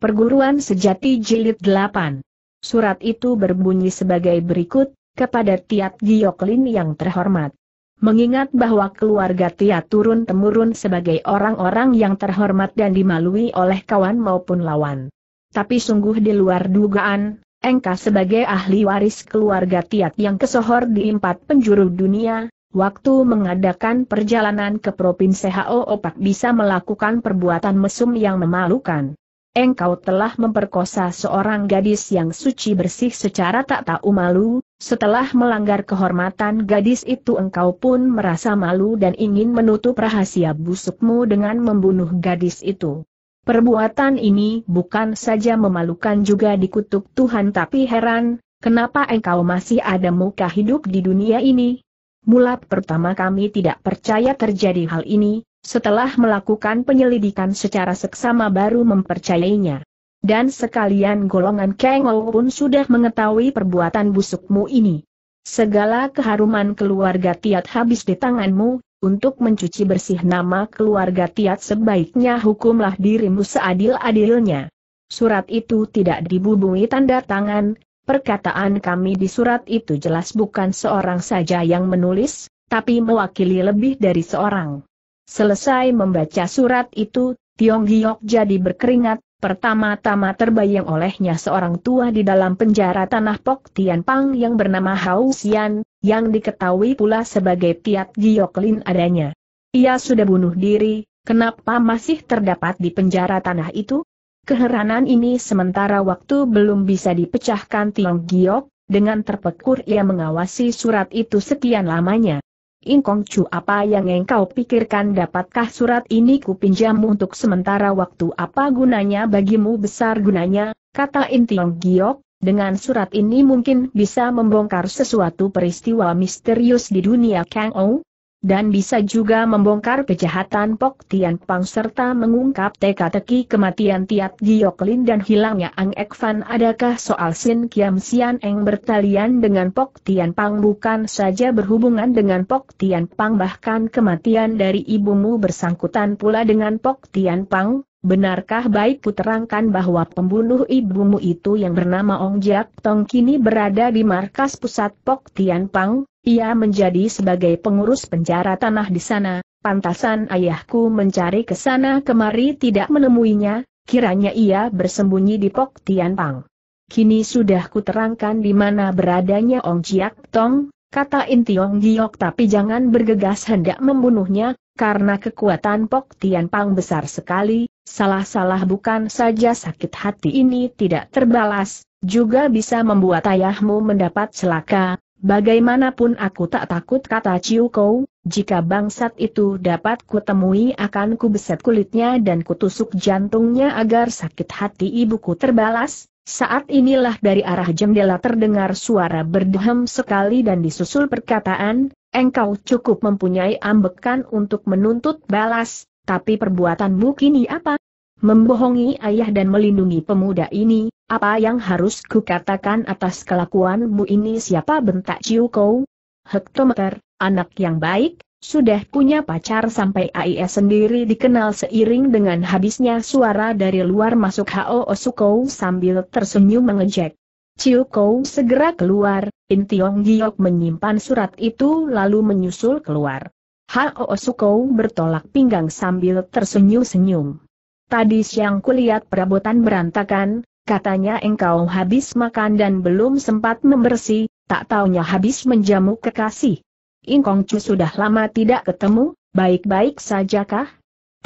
Perguruan Sejati Jilid 8. Surat itu berbunyi sebagai berikut, kepada Tiat Gioklin yang terhormat. Mengingat bahwa keluarga Tiat turun-temurun sebagai orang-orang yang terhormat dan dimalui oleh kawan maupun lawan. Tapi sungguh di luar dugaan, Engkau sebagai ahli waris keluarga Tiat yang kesohor di empat penjuru dunia, waktu mengadakan perjalanan ke Provinsi Ho Opak bisa melakukan perbuatan mesum yang memalukan engkau telah memperkosa seorang gadis yang suci bersih secara tak tahu malu, setelah melanggar kehormatan gadis itu engkau pun merasa malu dan ingin menutup rahasia busukmu dengan membunuh gadis itu. Perbuatan ini bukan saja memalukan juga dikutuk Tuhan tapi heran, kenapa engkau masih ada muka hidup di dunia ini? Mula pertama kami tidak percaya terjadi hal ini, setelah melakukan penyelidikan secara seksama baru mempercayainya. Dan sekalian golongan Kengo pun sudah mengetahui perbuatan busukmu ini. Segala keharuman keluarga Tiat habis di tanganmu, untuk mencuci bersih nama keluarga Tiat sebaiknya hukumlah dirimu seadil-adilnya. Surat itu tidak dibubungi tanda tangan, perkataan kami di surat itu jelas bukan seorang saja yang menulis, tapi mewakili lebih dari seorang. Selesai membaca surat itu, Tiong Giok jadi berkeringat, pertama-tama terbayang olehnya seorang tua di dalam penjara tanah Pok Tian Pang yang bernama Hao Xian, yang diketahui pula sebagai Tiat Giok Lin adanya. Ia sudah bunuh diri, kenapa masih terdapat di penjara tanah itu? Keheranan ini sementara waktu belum bisa dipecahkan Tiong Giok, dengan terpekur ia mengawasi surat itu sekian lamanya. Ingkong Chu apa yang engkau pikirkan dapatkah surat ini kupinjam untuk sementara waktu apa gunanya bagimu besar gunanya, kata Intiong Giok, dengan surat ini mungkin bisa membongkar sesuatu peristiwa misterius di dunia Kang Ou, dan bisa juga membongkar kejahatan Pok Tian Pang serta mengungkap teka-teki kematian Tiat Giok Lin dan hilangnya Ang Ek Fan. Adakah soal Sin Kiam Sian Eng bertalian dengan Pok Tian Pang bukan saja berhubungan dengan Pok Tian Pang bahkan kematian dari ibumu bersangkutan pula dengan Pok Tian Pang? Benarkah baik kuterangkan bahwa pembunuh ibumu itu yang bernama Ong Jiak Tong kini berada di markas pusat Pok Tian Pang, ia menjadi sebagai pengurus penjara tanah di sana, pantasan ayahku mencari ke sana kemari tidak menemuinya, kiranya ia bersembunyi di Pok Tian Pang. Kini sudah kuterangkan di mana beradanya Ong Jiak Tong, kata Intiong Giok tapi jangan bergegas hendak membunuhnya, karena kekuatan Pok Tian Pang besar sekali, salah-salah bukan saja sakit hati ini tidak terbalas, juga bisa membuat ayahmu mendapat celaka, bagaimanapun aku tak takut kata Ciu Kou, jika bangsat itu dapat kutemui akan kubeset kulitnya dan kutusuk jantungnya agar sakit hati ibuku terbalas, saat inilah dari arah jendela terdengar suara berdehem sekali dan disusul perkataan, engkau cukup mempunyai ambekan untuk menuntut balas, tapi perbuatanmu kini apa? Membohongi ayah dan melindungi pemuda ini, apa yang harus kukatakan atas kelakuanmu ini siapa bentak Ciu Kou? Hektometer, anak yang baik, sudah punya pacar sampai AIS sendiri dikenal seiring dengan habisnya suara dari luar masuk HO Osukou sambil tersenyum mengejek. Ciu Kou segera keluar, In Tiong Giok menyimpan surat itu lalu menyusul keluar. HO Osukou bertolak pinggang sambil tersenyum-senyum. Tadi siang kulihat perabotan berantakan, katanya engkau habis makan dan belum sempat membersih, tak taunya habis menjamu kekasih. Ingkong Cu sudah lama tidak ketemu, baik-baik sajakah?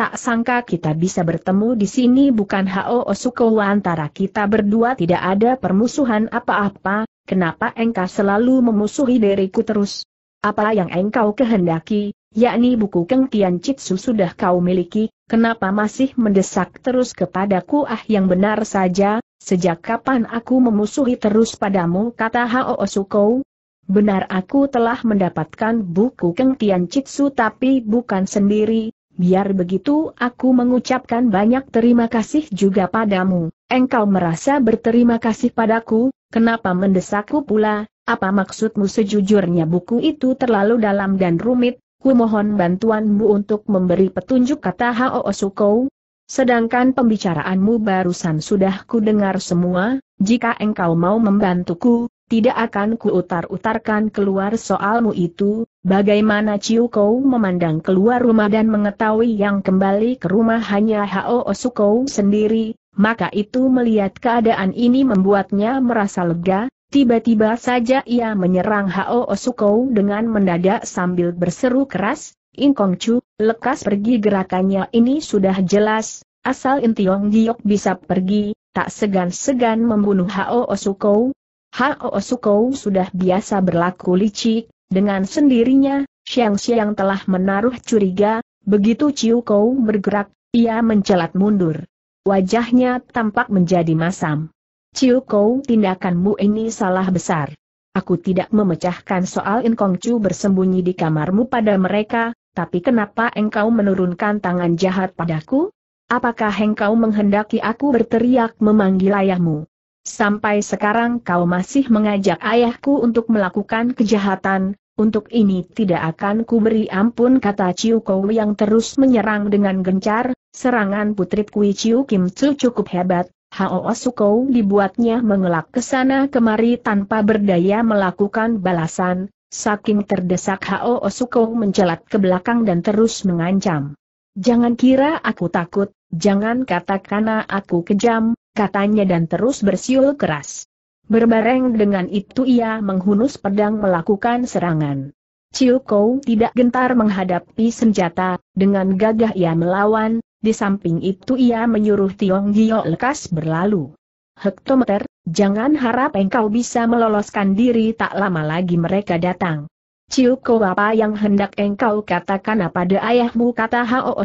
Tak sangka kita bisa bertemu di sini bukan Hao Osuko antara kita berdua tidak ada permusuhan apa-apa, kenapa engkau selalu memusuhi diriku terus? Apa yang engkau kehendaki, yakni buku Keng Tian sudah kau miliki, kenapa masih mendesak terus kepadaku ah yang benar saja, sejak kapan aku memusuhi terus padamu kata Hao Osukou? Benar aku telah mendapatkan buku Keng Tian tapi bukan sendiri, biar begitu aku mengucapkan banyak terima kasih juga padamu, engkau merasa berterima kasih padaku, kenapa mendesakku pula, apa maksudmu sejujurnya buku itu terlalu dalam dan rumit, ku mohon bantuanmu untuk memberi petunjuk kata Hao Sukou. Sedangkan pembicaraanmu barusan sudah ku dengar semua, jika engkau mau membantuku, tidak akan ku utar utarkan keluar soalmu itu, bagaimana Ciu Kou memandang keluar rumah dan mengetahui yang kembali ke rumah hanya Hao Sukou sendiri, maka itu melihat keadaan ini membuatnya merasa lega, Tiba-tiba saja ia menyerang Hao Osukou dengan mendadak sambil berseru keras, Ingkong Chu, lekas pergi gerakannya ini sudah jelas, asal Intiong Giok bisa pergi, tak segan-segan membunuh Hao Osukou. Hao Osukou sudah biasa berlaku licik, dengan sendirinya, Xiang Xiang telah menaruh curiga, begitu Chiu Kou bergerak, ia mencelat mundur. Wajahnya tampak menjadi masam. Ciu Kou tindakanmu ini salah besar. Aku tidak memecahkan soal Kong Chu bersembunyi di kamarmu pada mereka, tapi kenapa engkau menurunkan tangan jahat padaku? Apakah engkau menghendaki aku berteriak memanggil ayahmu? Sampai sekarang kau masih mengajak ayahku untuk melakukan kejahatan, untuk ini tidak akan kuberi ampun kata Ciu Kou yang terus menyerang dengan gencar, serangan putri Kui Ciu Kim Tzu cukup hebat, Hao Sukou dibuatnya mengelak ke sana kemari tanpa berdaya melakukan balasan, saking terdesak Hao Sukou mencelat ke belakang dan terus mengancam. Jangan kira aku takut, jangan katakan aku kejam, katanya dan terus bersiul keras. Berbareng dengan itu ia menghunus pedang melakukan serangan. Chiu Kou tidak gentar menghadapi senjata, dengan gagah ia melawan, di samping itu ia menyuruh Tiong Gio lekas berlalu. Hektometer, jangan harap engkau bisa meloloskan diri tak lama lagi mereka datang. Ciu Kou apa yang hendak engkau katakan pada ayahmu kata Hao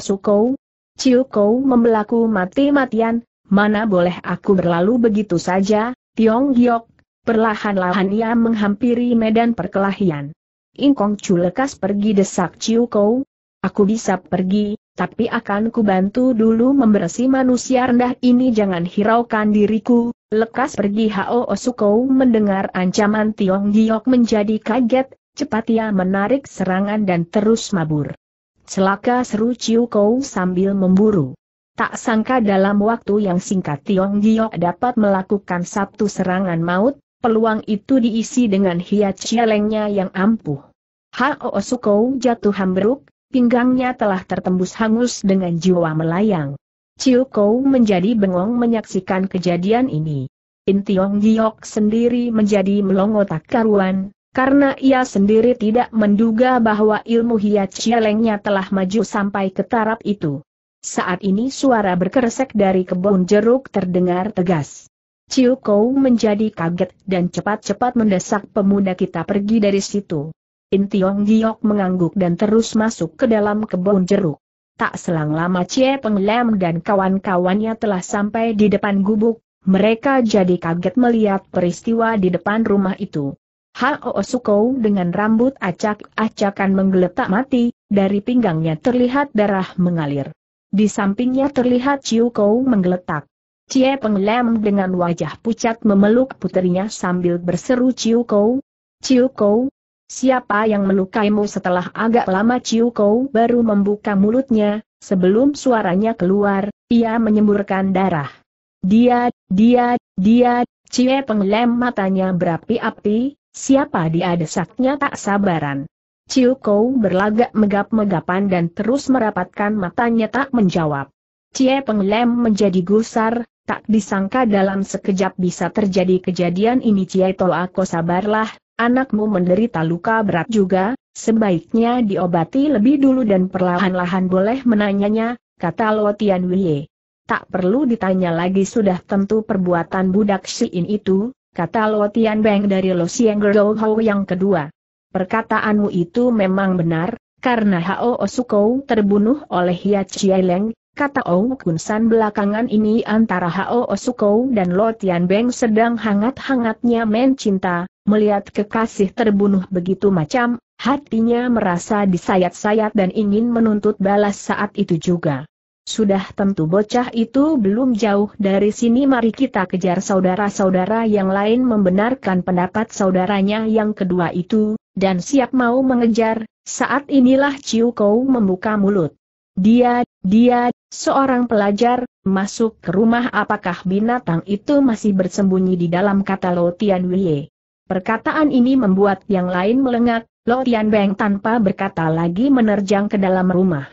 Ciu Kou membelaku mati-matian, mana boleh aku berlalu begitu saja, Tiong Giok. Perlahan-lahan ia menghampiri medan perkelahian. Ingkong Chu lekas pergi desak Ciu Kou. Aku bisa pergi, tapi akan kubantu dulu membersih manusia rendah ini jangan hiraukan diriku. Lekas pergi Hao Osuko mendengar ancaman Tiong Giok menjadi kaget, cepat ia menarik serangan dan terus mabur. Celaka seru Ciu Kou sambil memburu. Tak sangka dalam waktu yang singkat Tiong Giok dapat melakukan satu serangan maut, peluang itu diisi dengan hiat cialengnya yang ampuh. Hao Osuko jatuh hambruk, pinggangnya telah tertembus hangus dengan jiwa melayang. Chiu Kou menjadi bengong menyaksikan kejadian ini. In Tiong Giok sendiri menjadi melongo tak karuan, karena ia sendiri tidak menduga bahwa ilmu hiat cielengnya telah maju sampai ke taraf itu. Saat ini suara berkeresek dari kebun jeruk terdengar tegas. Chiu Kou menjadi kaget dan cepat-cepat mendesak pemuda kita pergi dari situ. In Tiong Giok mengangguk dan terus masuk ke dalam kebun jeruk. Tak selang lama Cie Peng Lam dan kawan-kawannya telah sampai di depan gubuk, mereka jadi kaget melihat peristiwa di depan rumah itu. Hao Sukou dengan rambut acak-acakan menggeletak mati, dari pinggangnya terlihat darah mengalir. Di sampingnya terlihat Chiu Kou menggeletak. Cie Peng Lam dengan wajah pucat memeluk putrinya sambil berseru Chiu Kou. Chiu Kou, Siapa yang melukaimu setelah agak lama Ciu Kou baru membuka mulutnya, sebelum suaranya keluar, ia menyemburkan darah. Dia, dia, dia, Cie penglem matanya berapi-api, siapa dia desaknya tak sabaran. Ciu Kou berlagak megap-megapan dan terus merapatkan matanya tak menjawab. Cie penglem menjadi gusar, tak disangka dalam sekejap bisa terjadi kejadian ini Cie aku sabarlah, Anakmu menderita luka berat juga, sebaiknya diobati lebih dulu dan perlahan-lahan boleh menanyanya, kata Lo Tian Wei. Tak perlu ditanya lagi sudah tentu perbuatan budak Xi'in itu, kata Lo Tian Beng dari Lo Siang Hou yang kedua. Perkataanmu itu memang benar, karena Hao Osukou terbunuh oleh Ya Chieleng, kata Ou Kunsan belakangan ini antara Hao Osukou dan Lo Tian Beng sedang hangat-hangatnya mencinta, Melihat kekasih terbunuh begitu macam, hatinya merasa disayat-sayat dan ingin menuntut balas saat itu juga. Sudah tentu bocah itu belum jauh dari sini mari kita kejar saudara-saudara yang lain membenarkan pendapat saudaranya yang kedua itu, dan siap mau mengejar, saat inilah Ciu Kou membuka mulut. Dia, dia, seorang pelajar, masuk ke rumah apakah binatang itu masih bersembunyi di dalam kata Lo Tian Wei. Perkataan ini membuat yang lain melengak, Lo Tian Beng tanpa berkata lagi menerjang ke dalam rumah.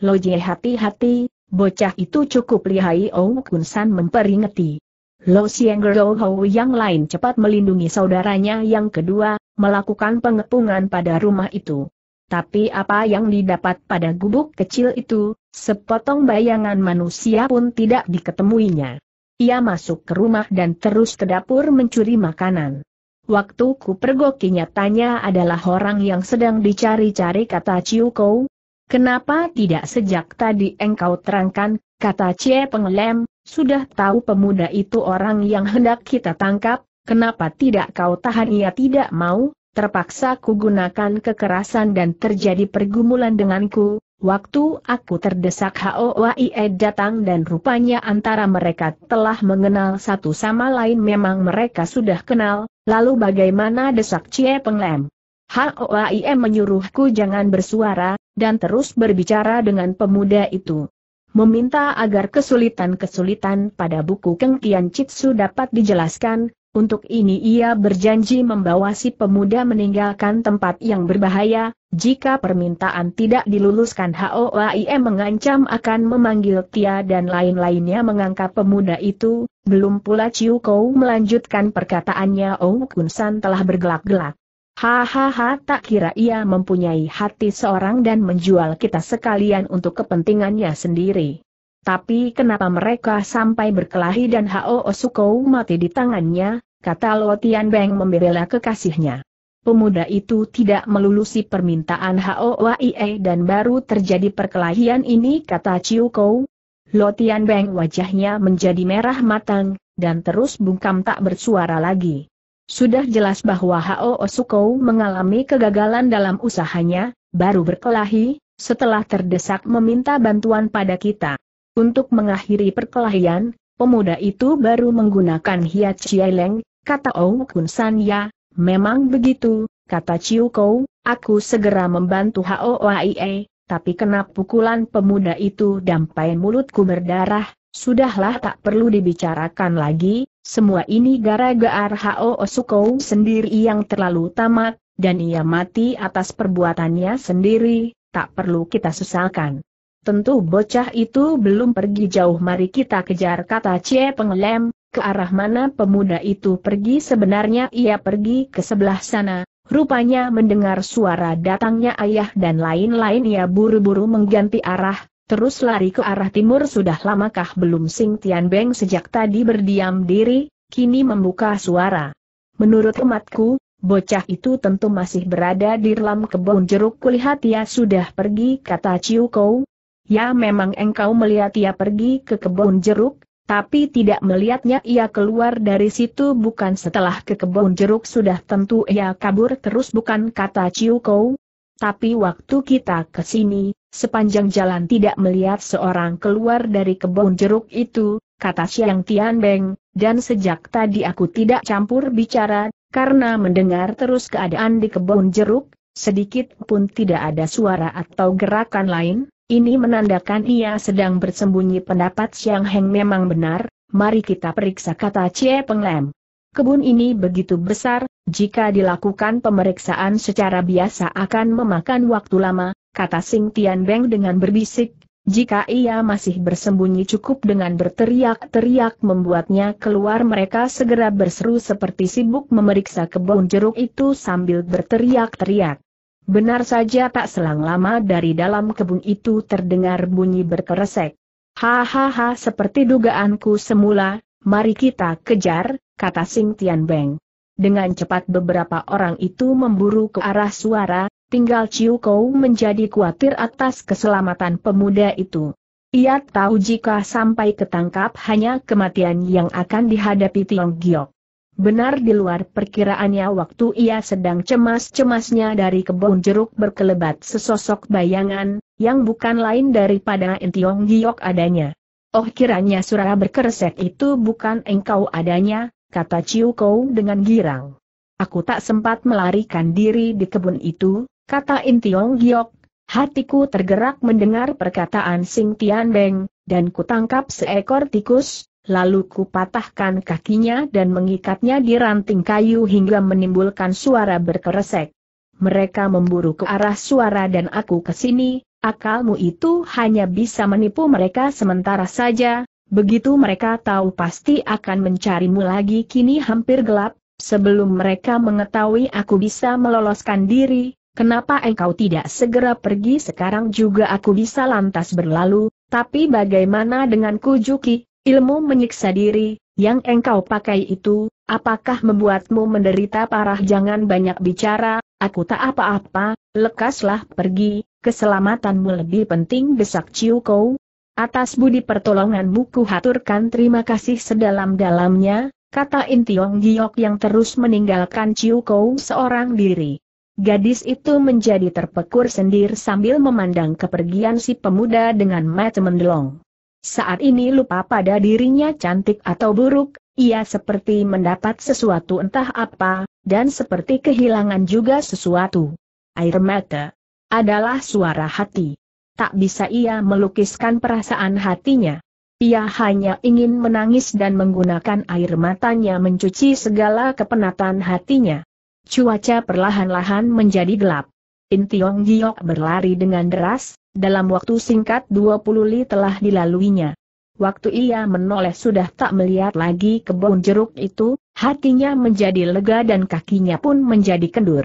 Lo Jie hati-hati, bocah itu cukup lihai Ong Kun San memperingati. Lo Sieng Gerou Hou yang lain cepat melindungi saudaranya yang kedua, melakukan pengepungan pada rumah itu. Tapi apa yang didapat pada gubuk kecil itu, sepotong bayangan manusia pun tidak diketemuinya. Ia masuk ke rumah dan terus ke dapur mencuri makanan. Waktu ku pergoki nyatanya adalah orang yang sedang dicari-cari kata Ciu Kou. Kenapa tidak sejak tadi engkau terangkan, kata Cie Penglem, sudah tahu pemuda itu orang yang hendak kita tangkap, kenapa tidak kau tahan ia tidak mau, terpaksa ku gunakan kekerasan dan terjadi pergumulan denganku, Waktu aku terdesak HOWIE datang dan rupanya antara mereka telah mengenal satu sama lain memang mereka sudah kenal, Lalu bagaimana desak Cie Penglem? HOAIM menyuruhku jangan bersuara, dan terus berbicara dengan pemuda itu. Meminta agar kesulitan-kesulitan pada buku Kengkian Chitsu dapat dijelaskan, untuk ini ia berjanji membawa si pemuda meninggalkan tempat yang berbahaya, jika permintaan tidak diluluskan HOAIM mengancam akan memanggil Tia dan lain-lainnya mengangkat pemuda itu, belum pula Ciu Kou melanjutkan perkataannya Oh Kunsan telah bergelak-gelak. Hahaha tak kira ia mempunyai hati seorang dan menjual kita sekalian untuk kepentingannya sendiri. Tapi kenapa mereka sampai berkelahi dan Hao Osukou mati di tangannya, kata Lo Beng membela kekasihnya. Pemuda itu tidak melulusi permintaan Hao Waie dan baru terjadi perkelahian ini kata Chiu Kou. Lo Beng wajahnya menjadi merah matang, dan terus bungkam tak bersuara lagi. Sudah jelas bahwa Hao Osukou mengalami kegagalan dalam usahanya, baru berkelahi, setelah terdesak meminta bantuan pada kita. Untuk mengakhiri perkelahian, pemuda itu baru menggunakan hiat cieleng, kata Ou Kun San Ya, memang begitu, kata Chiu Kou, aku segera membantu Haoie, tapi kena pukulan pemuda itu dampai mulutku berdarah, sudahlah tak perlu dibicarakan lagi, semua ini gara-gara Hao Sukou sendiri yang terlalu tamak, dan ia mati atas perbuatannya sendiri, tak perlu kita sesalkan. Tentu bocah itu belum pergi jauh mari kita kejar kata Cie Penglem, ke arah mana pemuda itu pergi sebenarnya ia pergi ke sebelah sana, rupanya mendengar suara datangnya ayah dan lain-lain ia buru-buru mengganti arah, terus lari ke arah timur sudah lamakah belum Sing Tian Beng sejak tadi berdiam diri, kini membuka suara. Menurut umatku, Bocah itu tentu masih berada di dalam kebun jeruk kulihat ia ya, sudah pergi kata Ciu Kou, Ya memang engkau melihat ia pergi ke kebun jeruk, tapi tidak melihatnya ia keluar dari situ bukan setelah ke kebun jeruk sudah tentu ia kabur terus bukan kata Ciu Kou. Tapi waktu kita ke sini, sepanjang jalan tidak melihat seorang keluar dari kebun jeruk itu, kata Xiang Beng. dan sejak tadi aku tidak campur bicara, karena mendengar terus keadaan di kebun jeruk, sedikit pun tidak ada suara atau gerakan lain, ini menandakan ia sedang bersembunyi pendapat Siang Heng memang benar, mari kita periksa kata Cie Penglem. Kebun ini begitu besar, jika dilakukan pemeriksaan secara biasa akan memakan waktu lama, kata Sing Tian Beng dengan berbisik, jika ia masih bersembunyi cukup dengan berteriak-teriak membuatnya keluar mereka segera berseru seperti sibuk memeriksa kebun jeruk itu sambil berteriak-teriak. Benar saja tak selang lama dari dalam kebun itu terdengar bunyi berkeresek. Hahaha seperti dugaanku semula, mari kita kejar, kata Sing Tian Beng. Dengan cepat beberapa orang itu memburu ke arah suara, tinggal Ciu Kou menjadi khawatir atas keselamatan pemuda itu. Ia tahu jika sampai ketangkap hanya kematian yang akan dihadapi Tiong Giok. Benar di luar perkiraannya waktu ia sedang cemas-cemasnya dari kebun jeruk berkelebat sesosok bayangan, yang bukan lain daripada Entiong Giok adanya. Oh kiranya surah berkereset itu bukan engkau adanya, kata Chiu Kou dengan girang. Aku tak sempat melarikan diri di kebun itu, kata Intiong Giok. Hatiku tergerak mendengar perkataan Sing Tian Beng, dan kutangkap seekor tikus, Lalu kupatahkan kakinya dan mengikatnya di ranting kayu hingga menimbulkan suara berkeresek. Mereka memburu ke arah suara dan aku ke sini, akalmu itu hanya bisa menipu mereka sementara saja, begitu mereka tahu pasti akan mencarimu lagi kini hampir gelap, sebelum mereka mengetahui aku bisa meloloskan diri, Kenapa engkau tidak segera pergi sekarang juga aku bisa lantas berlalu, tapi bagaimana dengan Kujuki, Ilmu menyiksa diri, yang engkau pakai itu, apakah membuatmu menderita parah jangan banyak bicara, aku tak apa-apa, lekaslah pergi, keselamatanmu lebih penting desak Kou. Atas budi pertolonganmu kuhaturkan terima kasih sedalam-dalamnya, kata Intiong Giok yang terus meninggalkan Ciu Kou seorang diri. Gadis itu menjadi terpekur sendir sambil memandang kepergian si pemuda dengan mata mendelong. Saat ini lupa pada dirinya cantik atau buruk, ia seperti mendapat sesuatu entah apa, dan seperti kehilangan juga sesuatu. Air mata adalah suara hati. Tak bisa ia melukiskan perasaan hatinya. Ia hanya ingin menangis dan menggunakan air matanya mencuci segala kepenatan hatinya. Cuaca perlahan-lahan menjadi gelap. In Tiong Giok berlari dengan deras, dalam waktu singkat 20 li telah dilaluinya. Waktu ia menoleh sudah tak melihat lagi kebun jeruk itu, hatinya menjadi lega dan kakinya pun menjadi kendur.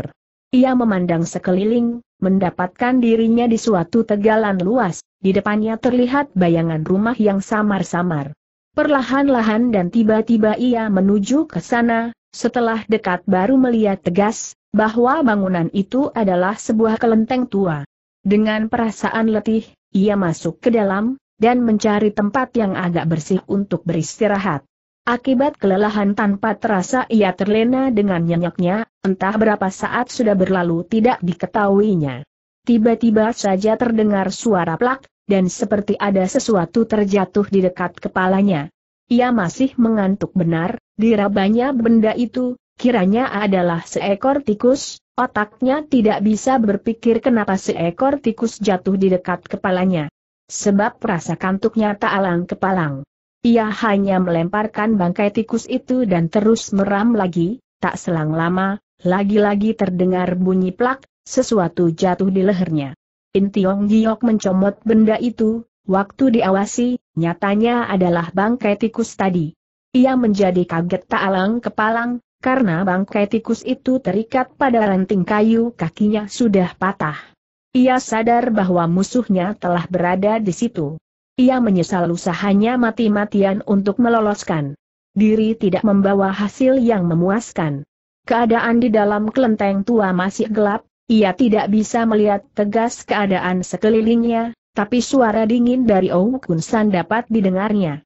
Ia memandang sekeliling, mendapatkan dirinya di suatu tegalan luas, di depannya terlihat bayangan rumah yang samar-samar. Perlahan-lahan dan tiba-tiba ia menuju ke sana, setelah dekat baru melihat tegas, bahwa bangunan itu adalah sebuah kelenteng tua. Dengan perasaan letih, ia masuk ke dalam, dan mencari tempat yang agak bersih untuk beristirahat. Akibat kelelahan tanpa terasa ia terlena dengan nyenyaknya, entah berapa saat sudah berlalu tidak diketahuinya. Tiba-tiba saja terdengar suara plak, dan seperti ada sesuatu terjatuh di dekat kepalanya. Ia masih mengantuk benar, dirabanya benda itu, kiranya adalah seekor tikus, otaknya tidak bisa berpikir kenapa seekor tikus jatuh di dekat kepalanya. Sebab rasa kantuknya tak alang kepalang. Ia hanya melemparkan bangkai tikus itu dan terus meram lagi, tak selang lama, lagi-lagi terdengar bunyi plak, sesuatu jatuh di lehernya. Intiong Giok mencomot benda itu, waktu diawasi, nyatanya adalah bangkai tikus tadi. Ia menjadi kaget tak alang kepalang, karena bangkai tikus itu terikat pada ranting kayu kakinya sudah patah. Ia sadar bahwa musuhnya telah berada di situ. Ia menyesal usahanya mati-matian untuk meloloskan. Diri tidak membawa hasil yang memuaskan. Keadaan di dalam kelenteng tua masih gelap, ia tidak bisa melihat tegas keadaan sekelilingnya, tapi suara dingin dari Kun San dapat didengarnya.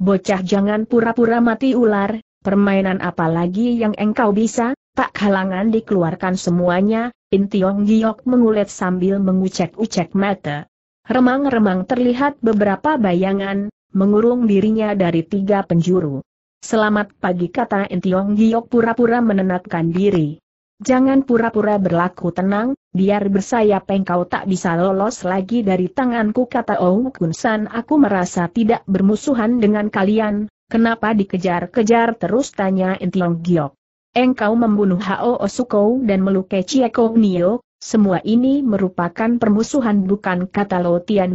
Bocah jangan pura-pura mati ular, Permainan apa lagi yang engkau bisa? Tak halangan dikeluarkan semuanya, In Giok mengulet sambil mengucek-ucek mata. Remang-remang terlihat beberapa bayangan, mengurung dirinya dari tiga penjuru. Selamat pagi kata In Giok pura-pura menenatkan diri. Jangan pura-pura berlaku tenang, biar bersayap engkau tak bisa lolos lagi dari tanganku kata Ong Kunsan. aku merasa tidak bermusuhan dengan kalian, Kenapa dikejar-kejar terus tanya Intiong Giok? Engkau membunuh Hao Osukou dan melukai Chieko Nio, semua ini merupakan permusuhan bukan kata Lo Tian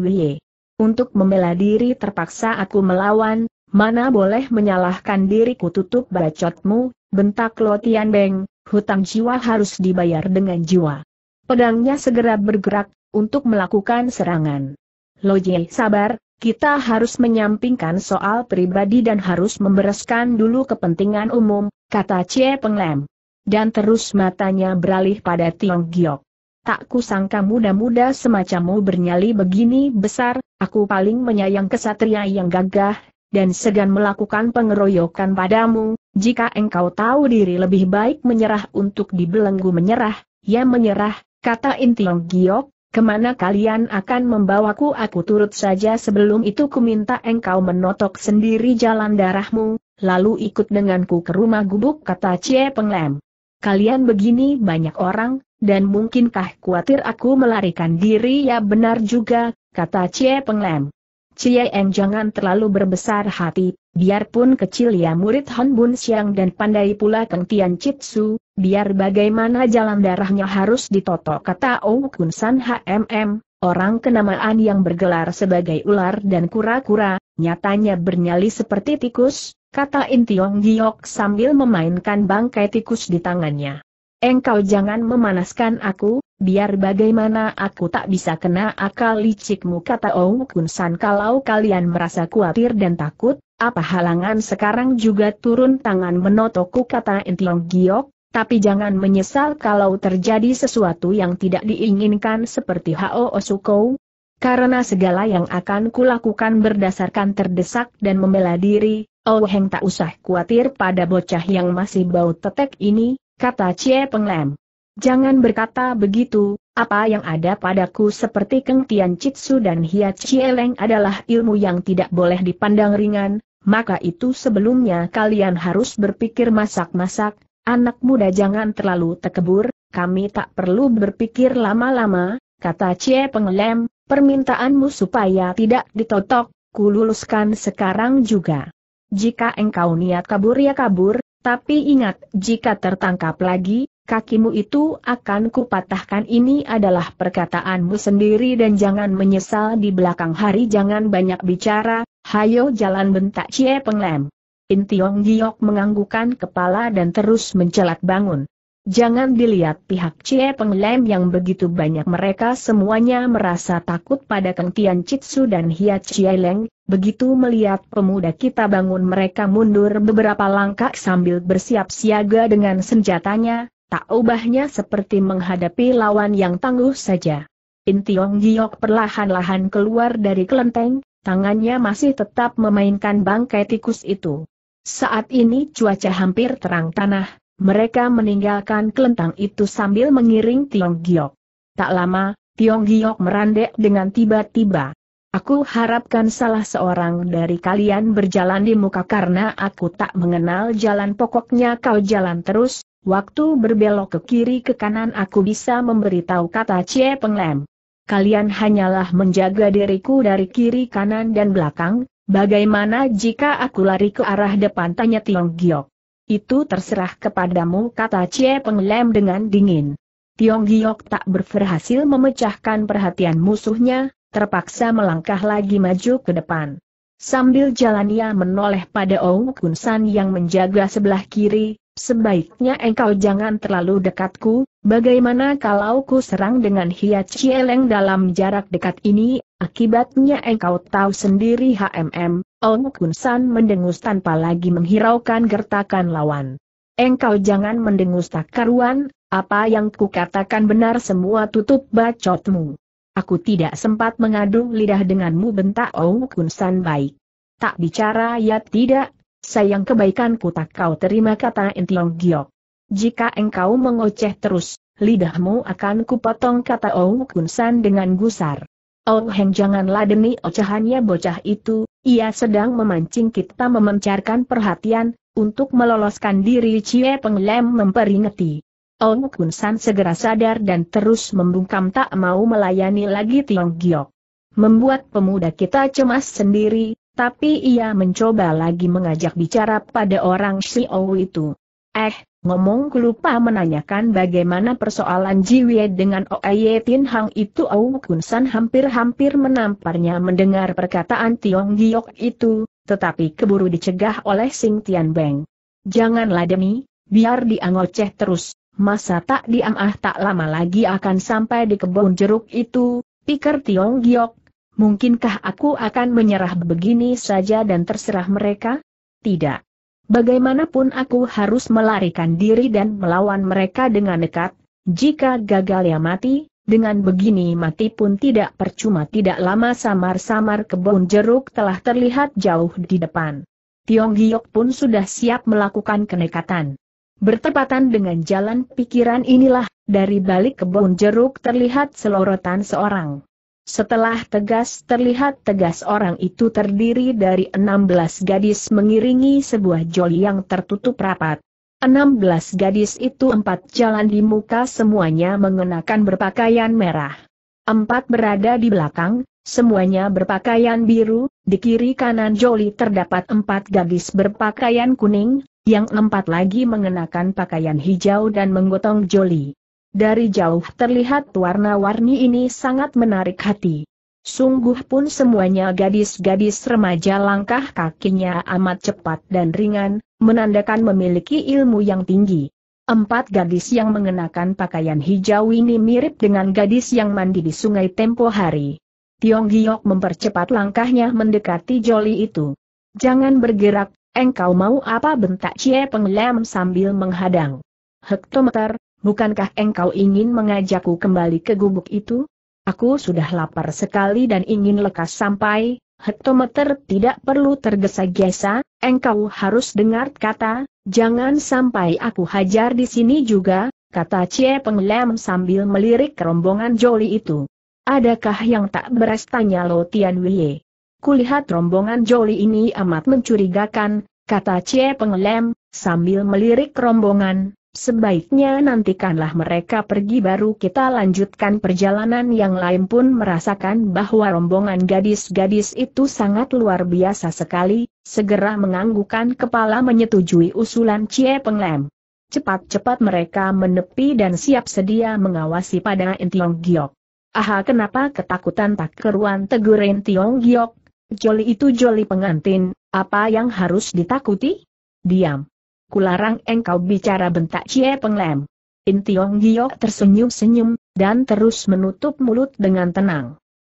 Untuk membela diri terpaksa aku melawan, mana boleh menyalahkan diriku tutup bacotmu, bentak Lo Tian Beng, hutang jiwa harus dibayar dengan jiwa. Pedangnya segera bergerak, untuk melakukan serangan. Lo Jie sabar, kita harus menyampingkan soal pribadi dan harus membereskan dulu kepentingan umum, kata Cie Penglem. Dan terus matanya beralih pada Tiong Giok. Tak kusangka muda-muda semacammu bernyali begini besar, aku paling menyayang kesatria yang gagah, dan segan melakukan pengeroyokan padamu, jika engkau tahu diri lebih baik menyerah untuk dibelenggu menyerah, ya menyerah, kata Intiong Giok, Kemana kalian akan membawaku aku turut saja sebelum itu ku minta engkau menotok sendiri jalan darahmu, lalu ikut denganku ke rumah gubuk kata Cie Penglem. Kalian begini banyak orang, dan mungkinkah khawatir aku melarikan diri ya benar juga, kata Cie Penglem. Cien jangan terlalu berbesar hati, biarpun kecil ya murid Han Bun Siang dan pandai pula Keng Tian Chitsu, biar bagaimana jalan darahnya harus ditotok kata Ong Kun San HMM, orang kenamaan yang bergelar sebagai ular dan kura-kura, nyatanya bernyali seperti tikus, kata Intiong Giok sambil memainkan bangkai tikus di tangannya. Engkau jangan memanaskan aku, biar bagaimana aku tak bisa kena akal licikmu kata Ong Kunsan kalau kalian merasa khawatir dan takut, apa halangan sekarang juga turun tangan menotoku kata Entiong Giok, tapi jangan menyesal kalau terjadi sesuatu yang tidak diinginkan seperti Hao Osukou, karena segala yang akan kulakukan berdasarkan terdesak dan membela diri, Oh Heng tak usah khawatir pada bocah yang masih bau tetek ini, kata Cie Penglem. Jangan berkata begitu, apa yang ada padaku seperti Keng Tian Chitsu dan Hia Cie Leng adalah ilmu yang tidak boleh dipandang ringan, maka itu sebelumnya kalian harus berpikir masak-masak, anak muda jangan terlalu tekebur, kami tak perlu berpikir lama-lama, kata Cie Penglem, permintaanmu supaya tidak ditotok, kululuskan sekarang juga. Jika engkau niat kabur ya kabur, tapi ingat, jika tertangkap lagi, kakimu itu akan kupatahkan ini adalah perkataanmu sendiri dan jangan menyesal di belakang hari jangan banyak bicara, hayo jalan bentak Cie Penglem. Intiong Giok menganggukan kepala dan terus mencelat bangun. Jangan dilihat pihak Cie Peng yang begitu banyak mereka semuanya merasa takut pada Keng Tian Chitsu dan Hia Cie Leng, begitu melihat pemuda kita bangun mereka mundur beberapa langkah sambil bersiap siaga dengan senjatanya, tak ubahnya seperti menghadapi lawan yang tangguh saja. Intiong Giok perlahan-lahan keluar dari kelenteng, tangannya masih tetap memainkan bangkai tikus itu. Saat ini cuaca hampir terang tanah, mereka meninggalkan kelentang itu sambil mengiring Tiong Giok. Tak lama, Tiong Giok merandek dengan tiba-tiba. Aku harapkan salah seorang dari kalian berjalan di muka karena aku tak mengenal jalan pokoknya kau jalan terus, waktu berbelok ke kiri ke kanan aku bisa memberitahu kata Cie Penglem. Kalian hanyalah menjaga diriku dari kiri kanan dan belakang, bagaimana jika aku lari ke arah depan tanya Tiong Giok. Itu terserah kepadamu kata Cie Penglem dengan dingin. Tiong Giok tak berhasil memecahkan perhatian musuhnya, terpaksa melangkah lagi maju ke depan. Sambil jalan ia menoleh pada Ong Kun San yang menjaga sebelah kiri, sebaiknya engkau jangan terlalu dekatku, bagaimana kalau ku serang dengan hiat cieleng dalam jarak dekat ini, akibatnya engkau tahu sendiri HMM, Ong Kun San mendengus tanpa lagi menghiraukan gertakan lawan. Engkau jangan mendengus tak karuan, apa yang kukatakan benar semua tutup bacotmu. Aku tidak sempat mengadu lidah denganmu bentak Ong Kun San baik. Tak bicara ya tidak, sayang kebaikanku tak kau terima kata Entiong Giok. Jika engkau mengoceh terus, lidahmu akan kupotong kata Ong Kun San dengan gusar. Oh Heng janganlah demi ocehannya bocah itu, ia sedang memancing kita memencarkan perhatian, untuk meloloskan diri Cie Penglem memperingati. Ong Kun San segera sadar dan terus membungkam tak mau melayani lagi Tiong Giok. Membuat pemuda kita cemas sendiri, tapi ia mencoba lagi mengajak bicara pada orang Xiao itu. Eh, ngomong lupa menanyakan bagaimana persoalan Jiwie dengan Oye Tin Hang itu Au Kunsan hampir-hampir menamparnya mendengar perkataan Tiong Giok itu, tetapi keburu dicegah oleh Sing Tian Beng. Janganlah demi, biar diangoceh terus, masa tak diam ah tak lama lagi akan sampai di kebun jeruk itu, pikir Tiong Giok. Mungkinkah aku akan menyerah begini saja dan terserah mereka? Tidak. Bagaimanapun aku harus melarikan diri dan melawan mereka dengan nekat, jika gagal ya mati, dengan begini mati pun tidak percuma tidak lama samar-samar kebun jeruk telah terlihat jauh di depan. Tiong Giok pun sudah siap melakukan kenekatan. Bertepatan dengan jalan pikiran inilah, dari balik kebun jeruk terlihat selorotan seorang. Setelah tegas terlihat tegas orang itu terdiri dari 16 gadis mengiringi sebuah joli yang tertutup rapat. 16 gadis itu empat jalan di muka semuanya mengenakan berpakaian merah. Empat berada di belakang, semuanya berpakaian biru, di kiri kanan joli terdapat empat gadis berpakaian kuning, yang empat lagi mengenakan pakaian hijau dan menggotong joli. Dari jauh terlihat warna-warni ini sangat menarik hati. Sungguh pun semuanya gadis-gadis remaja langkah kakinya amat cepat dan ringan, menandakan memiliki ilmu yang tinggi. Empat gadis yang mengenakan pakaian hijau ini mirip dengan gadis yang mandi di sungai tempo hari. Tiong Giok mempercepat langkahnya mendekati Joli itu. Jangan bergerak, engkau mau apa bentak Cie Penglem sambil menghadang. Hektometer, bukankah engkau ingin mengajakku kembali ke gubuk itu? Aku sudah lapar sekali dan ingin lekas sampai, hektometer tidak perlu tergesa-gesa, engkau harus dengar kata, jangan sampai aku hajar di sini juga, kata Cie Penglem sambil melirik rombongan Joli itu. Adakah yang tak beres tanya Lo Tian Wei? Kulihat rombongan Joli ini amat mencurigakan, kata Cie Penglem, sambil melirik rombongan, Sebaiknya nantikanlah mereka pergi baru kita lanjutkan perjalanan yang lain pun merasakan bahwa rombongan gadis-gadis itu sangat luar biasa sekali, segera menganggukan kepala menyetujui usulan Cie Penglem. Cepat-cepat mereka menepi dan siap sedia mengawasi pada Entiong Giok. Aha kenapa ketakutan tak keruan tegur Entiong Giok, joli itu joli pengantin, apa yang harus ditakuti? Diam kularang engkau bicara bentak Cie Penglem. In Tiong tersenyum-senyum, dan terus menutup mulut dengan tenang.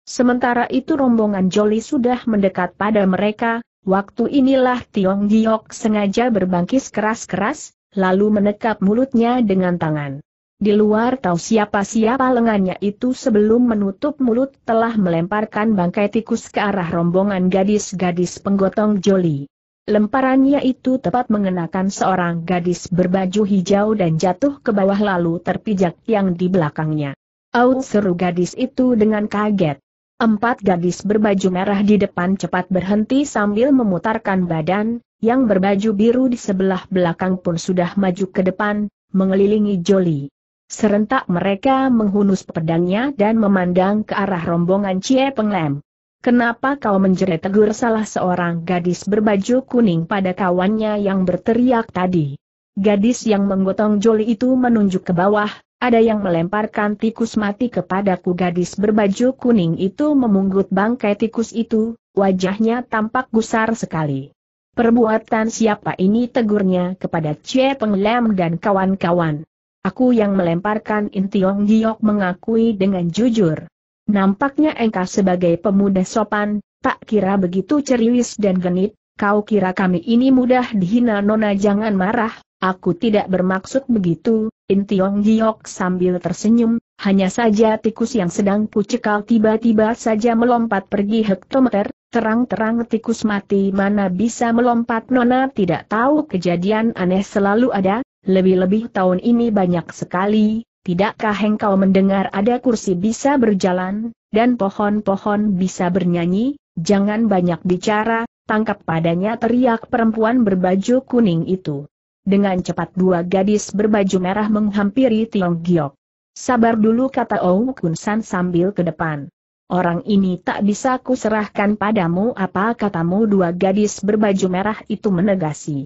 Sementara itu rombongan Joli sudah mendekat pada mereka, waktu inilah Tiong Giok sengaja berbangkis keras-keras, lalu menekap mulutnya dengan tangan. Di luar tahu siapa-siapa lengannya itu sebelum menutup mulut telah melemparkan bangkai tikus ke arah rombongan gadis-gadis penggotong Jolie. Lemparannya itu tepat mengenakan seorang gadis berbaju hijau dan jatuh ke bawah lalu terpijak yang di belakangnya. Out seru gadis itu dengan kaget. Empat gadis berbaju merah di depan cepat berhenti sambil memutarkan badan, yang berbaju biru di sebelah belakang pun sudah maju ke depan, mengelilingi Joli. Serentak mereka menghunus pedangnya dan memandang ke arah rombongan Cie Penglem. Kenapa kau menjerit tegur salah seorang gadis berbaju kuning pada kawannya yang berteriak tadi? Gadis yang menggotong Joli itu menunjuk ke bawah, ada yang melemparkan tikus mati kepadaku gadis berbaju kuning itu memunggut bangkai tikus itu, wajahnya tampak gusar sekali. Perbuatan siapa ini tegurnya kepada Cie Penglem dan kawan-kawan. Aku yang melemparkan Intiong Giok mengakui dengan jujur. Nampaknya engkau sebagai pemuda sopan, tak kira begitu ceriwis dan genit, kau kira kami ini mudah dihina nona jangan marah, aku tidak bermaksud begitu, Intiong Giok sambil tersenyum, hanya saja tikus yang sedang kucekal tiba-tiba saja melompat pergi hektometer, terang-terang tikus mati mana bisa melompat nona tidak tahu kejadian aneh selalu ada, lebih-lebih tahun ini banyak sekali, tidakkah engkau mendengar ada kursi bisa berjalan, dan pohon-pohon bisa bernyanyi, jangan banyak bicara, tangkap padanya teriak perempuan berbaju kuning itu. Dengan cepat dua gadis berbaju merah menghampiri Tiong Giok. Sabar dulu kata Ou Kun San sambil ke depan. Orang ini tak bisa kuserahkan padamu apa katamu dua gadis berbaju merah itu menegasi.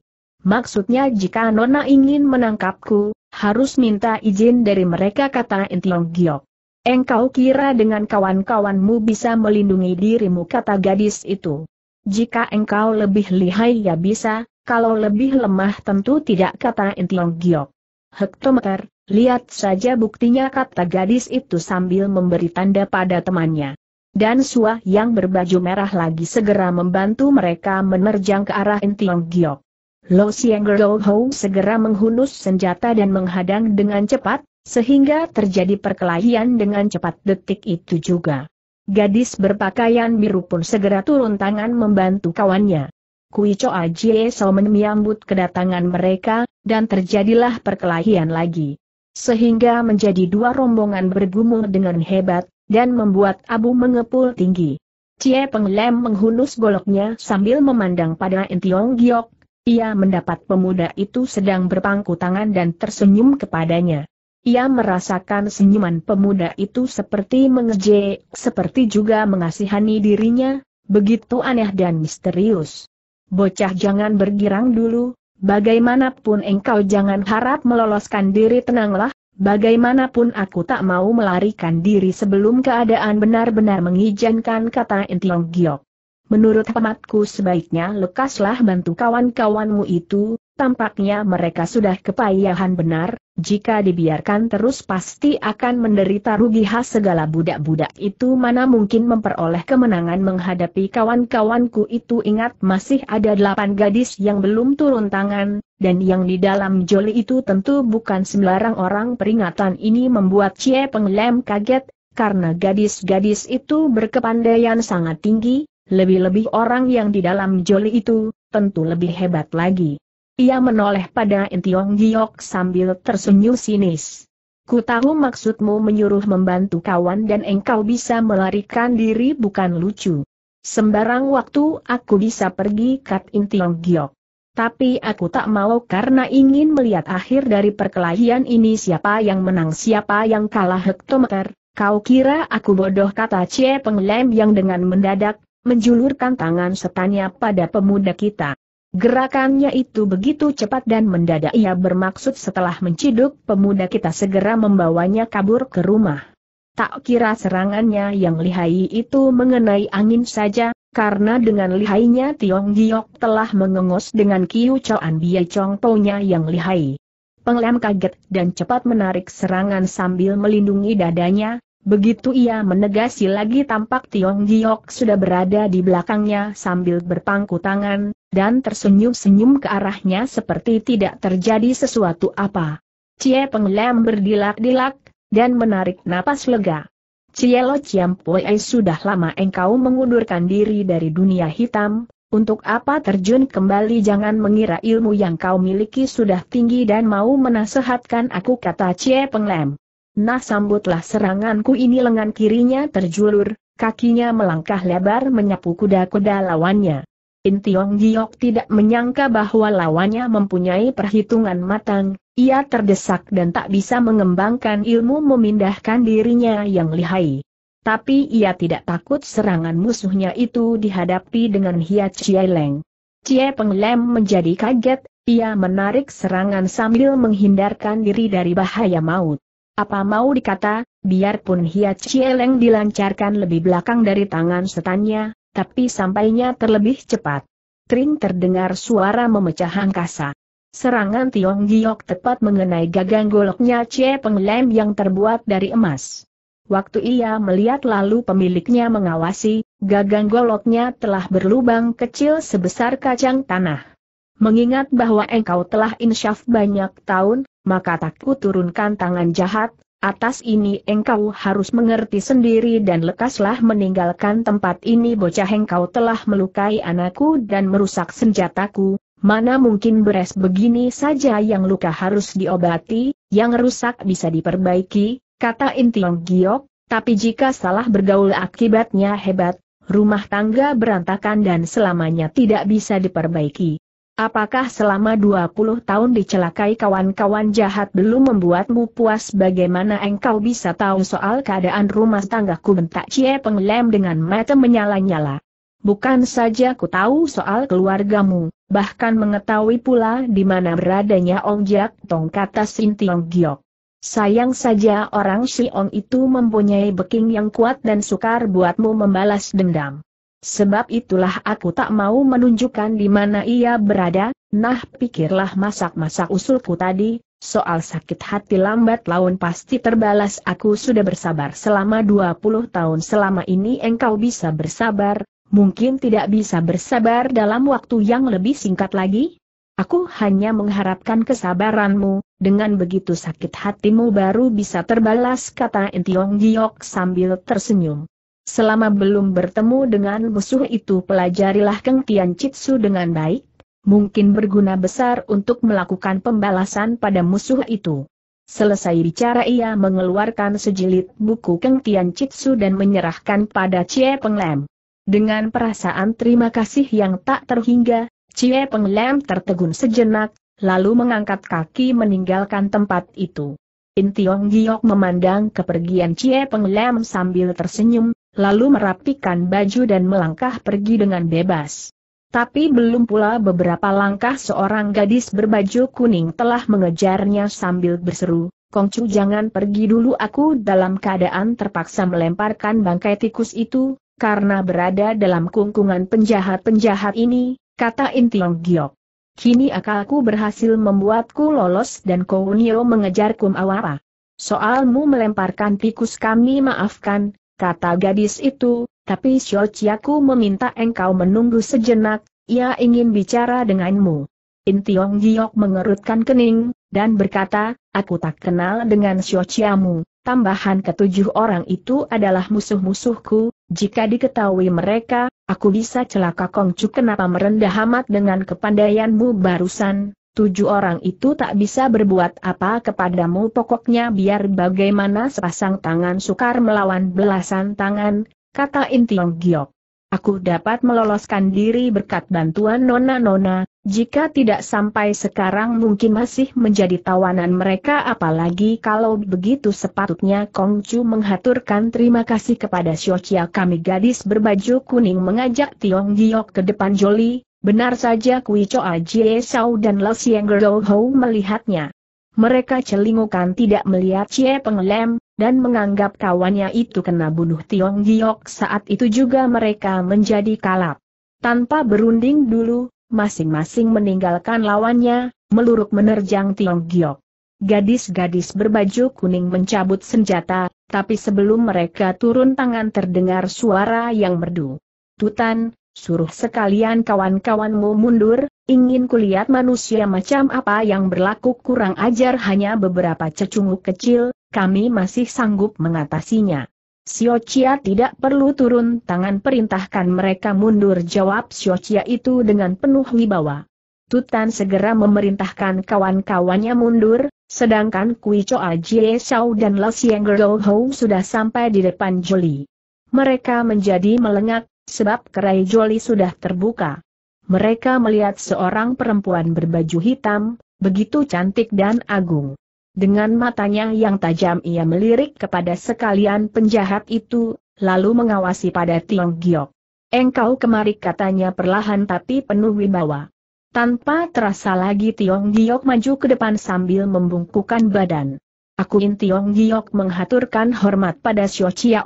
Maksudnya jika Nona ingin menangkapku, harus minta izin dari mereka kata Entiong Giok. Engkau kira dengan kawan-kawanmu bisa melindungi dirimu kata gadis itu. Jika engkau lebih lihai ya bisa, kalau lebih lemah tentu tidak kata Entiong Giok. Hektometer, lihat saja buktinya kata gadis itu sambil memberi tanda pada temannya. Dan Suah yang berbaju merah lagi segera membantu mereka menerjang ke arah Entiong Giok. Lo Siengerlo segera menghunus senjata dan menghadang dengan cepat, sehingga terjadi perkelahian dengan cepat detik itu juga. Gadis berpakaian biru pun segera turun tangan membantu kawannya. Kui Choa Jie So menyambut kedatangan mereka, dan terjadilah perkelahian lagi. Sehingga menjadi dua rombongan bergumul dengan hebat, dan membuat abu mengepul tinggi. Cie Peng Lem menghunus goloknya sambil memandang pada Entiong Giok, ia mendapat pemuda itu sedang berpangku tangan dan tersenyum kepadanya. Ia merasakan senyuman pemuda itu seperti mengejek, seperti juga mengasihani dirinya, begitu aneh dan misterius. Bocah jangan bergirang dulu, bagaimanapun engkau jangan harap meloloskan diri tenanglah, bagaimanapun aku tak mau melarikan diri sebelum keadaan benar-benar mengizinkan kata Entiong Giok. Menurut pamatku sebaiknya lekaslah bantu kawan-kawanmu itu, tampaknya mereka sudah kepayahan benar, jika dibiarkan terus pasti akan menderita rugi khas segala budak-budak itu mana mungkin memperoleh kemenangan menghadapi kawan-kawanku itu ingat masih ada delapan gadis yang belum turun tangan, dan yang di dalam joli itu tentu bukan sembarang orang peringatan ini membuat Cie Penglem kaget, karena gadis-gadis itu berkepandaian sangat tinggi, lebih-lebih orang yang di dalam joli itu, tentu lebih hebat lagi. Ia menoleh pada Intiong Giok sambil tersenyum sinis. Ku tahu maksudmu menyuruh membantu kawan dan engkau bisa melarikan diri bukan lucu. Sembarang waktu aku bisa pergi kat Intiong Giok. Tapi aku tak mau karena ingin melihat akhir dari perkelahian ini siapa yang menang siapa yang kalah hektometer. Kau kira aku bodoh kata Cie Penglem yang dengan mendadak menjulurkan tangan setannya pada pemuda kita. Gerakannya itu begitu cepat dan mendadak ia bermaksud setelah menciduk pemuda kita segera membawanya kabur ke rumah. Tak kira serangannya yang lihai itu mengenai angin saja, karena dengan lihainya Tiong Giok telah mengengos dengan Kiu Choan Bia Chong Po-nya yang lihai. Penglem kaget dan cepat menarik serangan sambil melindungi dadanya, Begitu ia menegasi lagi tampak Tiong Giok sudah berada di belakangnya sambil berpangku tangan, dan tersenyum-senyum ke arahnya seperti tidak terjadi sesuatu apa. Cie Penglem berdilak-dilak, dan menarik napas lega. Cie Lo Chiam Ciampue sudah lama engkau mengundurkan diri dari dunia hitam, untuk apa terjun kembali jangan mengira ilmu yang kau miliki sudah tinggi dan mau menasehatkan aku kata Cie Penglem. Nah sambutlah seranganku ini lengan kirinya terjulur, kakinya melangkah lebar menyapu kuda-kuda lawannya. Tiong Giok tidak menyangka bahwa lawannya mempunyai perhitungan matang, ia terdesak dan tak bisa mengembangkan ilmu memindahkan dirinya yang lihai. Tapi ia tidak takut serangan musuhnya itu dihadapi dengan Hia Chie Leng. Chie Peng Lem menjadi kaget, ia menarik serangan sambil menghindarkan diri dari bahaya maut. Apa mau dikata, biarpun Hiat Cieleng dilancarkan lebih belakang dari tangan setannya, tapi sampainya terlebih cepat. Tring terdengar suara memecah angkasa. Serangan Tiong Giok tepat mengenai gagang goloknya Cie Penglem yang terbuat dari emas. Waktu ia melihat lalu pemiliknya mengawasi, gagang goloknya telah berlubang kecil sebesar kacang tanah. Mengingat bahwa engkau telah insyaf banyak tahun, maka takku turunkan tangan jahat, atas ini engkau harus mengerti sendiri dan lekaslah meninggalkan tempat ini bocah engkau telah melukai anakku dan merusak senjataku, mana mungkin beres begini saja yang luka harus diobati, yang rusak bisa diperbaiki, kata Intiong Giok, tapi jika salah bergaul akibatnya hebat, rumah tangga berantakan dan selamanya tidak bisa diperbaiki. Apakah selama 20 tahun dicelakai kawan-kawan jahat belum membuatmu puas bagaimana engkau bisa tahu soal keadaan rumah tanggaku bentak Cie Penglem dengan mata menyala-nyala. Bukan saja ku tahu soal keluargamu, bahkan mengetahui pula di mana beradanya Ong Jak Tong kata Tiong Giok. Sayang saja orang Si Ong itu mempunyai beking yang kuat dan sukar buatmu membalas dendam. Sebab itulah aku tak mau menunjukkan di mana ia berada, nah pikirlah masak-masak usulku tadi, soal sakit hati lambat laun pasti terbalas aku sudah bersabar selama 20 tahun selama ini engkau bisa bersabar, mungkin tidak bisa bersabar dalam waktu yang lebih singkat lagi? Aku hanya mengharapkan kesabaranmu, dengan begitu sakit hatimu baru bisa terbalas kata Entiong Giok sambil tersenyum. Selama belum bertemu dengan musuh itu pelajarilah Keng Tian Chitsu dengan baik, mungkin berguna besar untuk melakukan pembalasan pada musuh itu. Selesai bicara ia mengeluarkan sejilid buku Keng Tian Chitsu dan menyerahkan pada Cie Penglem. Dengan perasaan terima kasih yang tak terhingga, Cie Penglem tertegun sejenak, lalu mengangkat kaki meninggalkan tempat itu. Intiong Giok memandang kepergian Cie Penglem sambil tersenyum, lalu merapikan baju dan melangkah pergi dengan bebas. Tapi belum pula beberapa langkah seorang gadis berbaju kuning telah mengejarnya sambil berseru, Kongcu jangan pergi dulu aku dalam keadaan terpaksa melemparkan bangkai tikus itu, karena berada dalam kungkungan penjahat-penjahat ini, kata Intiong Giok. Kini akalku berhasil membuatku lolos dan Kounio mengejar Kum Awara. Soalmu melemparkan tikus kami maafkan, kata gadis itu, tapi Shochiaku meminta engkau menunggu sejenak, ia ingin bicara denganmu. Tiong Giok mengerutkan kening, dan berkata, aku tak kenal dengan Shochiamu, tambahan ketujuh orang itu adalah musuh-musuhku, jika diketahui mereka, aku bisa celaka Kongcu kenapa merendah amat dengan kepandaianmu barusan, tujuh orang itu tak bisa berbuat apa kepadamu pokoknya biar bagaimana sepasang tangan sukar melawan belasan tangan, kata Intiong Giok. Aku dapat meloloskan diri berkat bantuan nona-nona, jika tidak sampai sekarang mungkin masih menjadi tawanan mereka apalagi kalau begitu sepatutnya Kongcu menghaturkan terima kasih kepada Xiochia kami gadis berbaju kuning mengajak Tiong Giok ke depan Jolie. Benar saja Kui Choa Jie Sao dan Le Sieng Ho melihatnya. Mereka celingukan tidak melihat Cie Penglem, dan menganggap kawannya itu kena bunuh Tiong Giok saat itu juga mereka menjadi kalap. Tanpa berunding dulu, masing-masing meninggalkan lawannya, meluruk menerjang Tiong Giok. Gadis-gadis berbaju kuning mencabut senjata, tapi sebelum mereka turun tangan terdengar suara yang merdu. Tutan, suruh sekalian kawan-kawanmu mundur, ingin kulihat manusia macam apa yang berlaku kurang ajar hanya beberapa cecunguk kecil, kami masih sanggup mengatasinya. Sio Chia tidak perlu turun tangan perintahkan mereka mundur jawab Sio Chia itu dengan penuh wibawa. Tutan segera memerintahkan kawan-kawannya mundur, sedangkan Kui Choa Jie Shao dan Le Sieng sudah sampai di depan Jolie. Mereka menjadi melengak, sebab kerai joli sudah terbuka. Mereka melihat seorang perempuan berbaju hitam, begitu cantik dan agung. Dengan matanya yang tajam ia melirik kepada sekalian penjahat itu, lalu mengawasi pada Tiong Giok. Engkau kemari katanya perlahan tapi penuh wibawa. Tanpa terasa lagi Tiong Giok maju ke depan sambil membungkukan badan. Aku Akuin Tiong Giok menghaturkan hormat pada Xiao Chia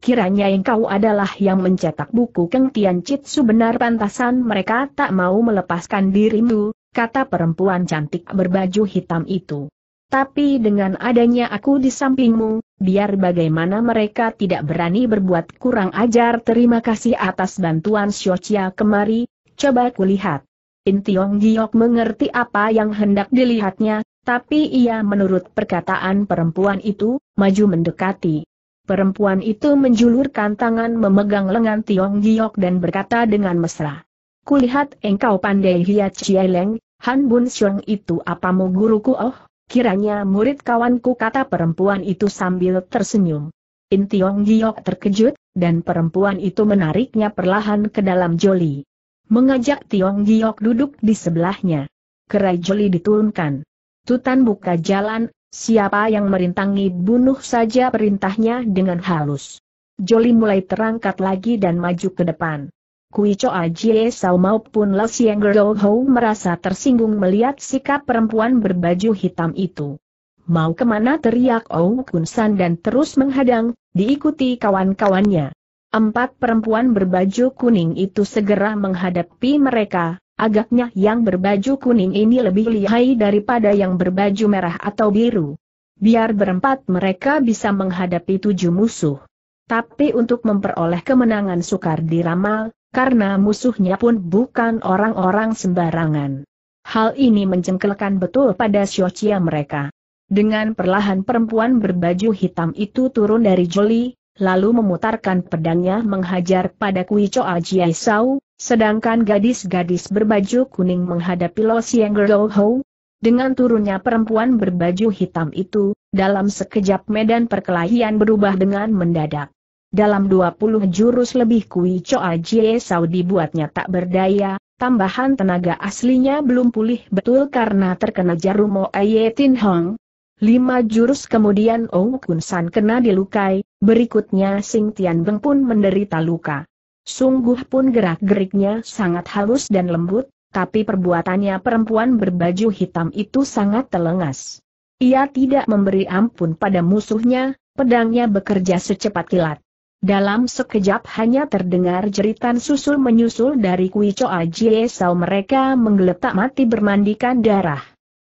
Kiranya engkau adalah yang mencetak buku Keng Tian Chitsu benar pantasan mereka tak mau melepaskan dirimu, kata perempuan cantik berbaju hitam itu. Tapi dengan adanya aku di sampingmu, biar bagaimana mereka tidak berani berbuat kurang ajar terima kasih atas bantuan Xiochia kemari, coba kulihat. Intiong Giok mengerti apa yang hendak dilihatnya, tapi ia menurut perkataan perempuan itu, maju mendekati. Perempuan itu menjulurkan tangan memegang lengan Tiong Giok dan berkata dengan mesra. Kulihat engkau pandai hiat Cieleng, Han Bun Xiong itu apamu guruku oh, kiranya murid kawanku kata perempuan itu sambil tersenyum. In Tiong Giok terkejut, dan perempuan itu menariknya perlahan ke dalam joli. Mengajak Tiong Giok duduk di sebelahnya. Kerai joli diturunkan. Tutan buka jalan, Siapa yang merintangi bunuh saja perintahnya dengan halus. Jolie mulai terangkat lagi dan maju ke depan. Kui Choa Jie Sao maupun Le Siang Gerou Hou merasa tersinggung melihat sikap perempuan berbaju hitam itu. Mau kemana teriak Ou Kun San dan terus menghadang, diikuti kawan-kawannya. Empat perempuan berbaju kuning itu segera menghadapi mereka, agaknya yang berbaju kuning ini lebih lihai daripada yang berbaju merah atau biru. Biar berempat mereka bisa menghadapi tujuh musuh. Tapi untuk memperoleh kemenangan sukar diramal, karena musuhnya pun bukan orang-orang sembarangan. Hal ini menjengkelkan betul pada Xiaochia mereka. Dengan perlahan perempuan berbaju hitam itu turun dari joli, lalu memutarkan pedangnya menghajar pada Kui Choa Sau, Sedangkan gadis-gadis berbaju kuning menghadapi Lo Siang Girl Ho, dengan turunnya perempuan berbaju hitam itu, dalam sekejap medan perkelahian berubah dengan mendadak. Dalam 20 jurus lebih Kui Choa Jie Sao dibuatnya tak berdaya, tambahan tenaga aslinya belum pulih betul karena terkena jarum Oye Tin Hong. Lima jurus kemudian Ong Kun San kena dilukai, berikutnya Sing Tian Beng pun menderita luka. Sungguh pun gerak-geriknya sangat halus dan lembut, tapi perbuatannya perempuan berbaju hitam itu sangat telengas. Ia tidak memberi ampun pada musuhnya, pedangnya bekerja secepat kilat. Dalam sekejap hanya terdengar jeritan susul menyusul dari Kui Choa Jie Sao mereka menggeletak mati bermandikan darah.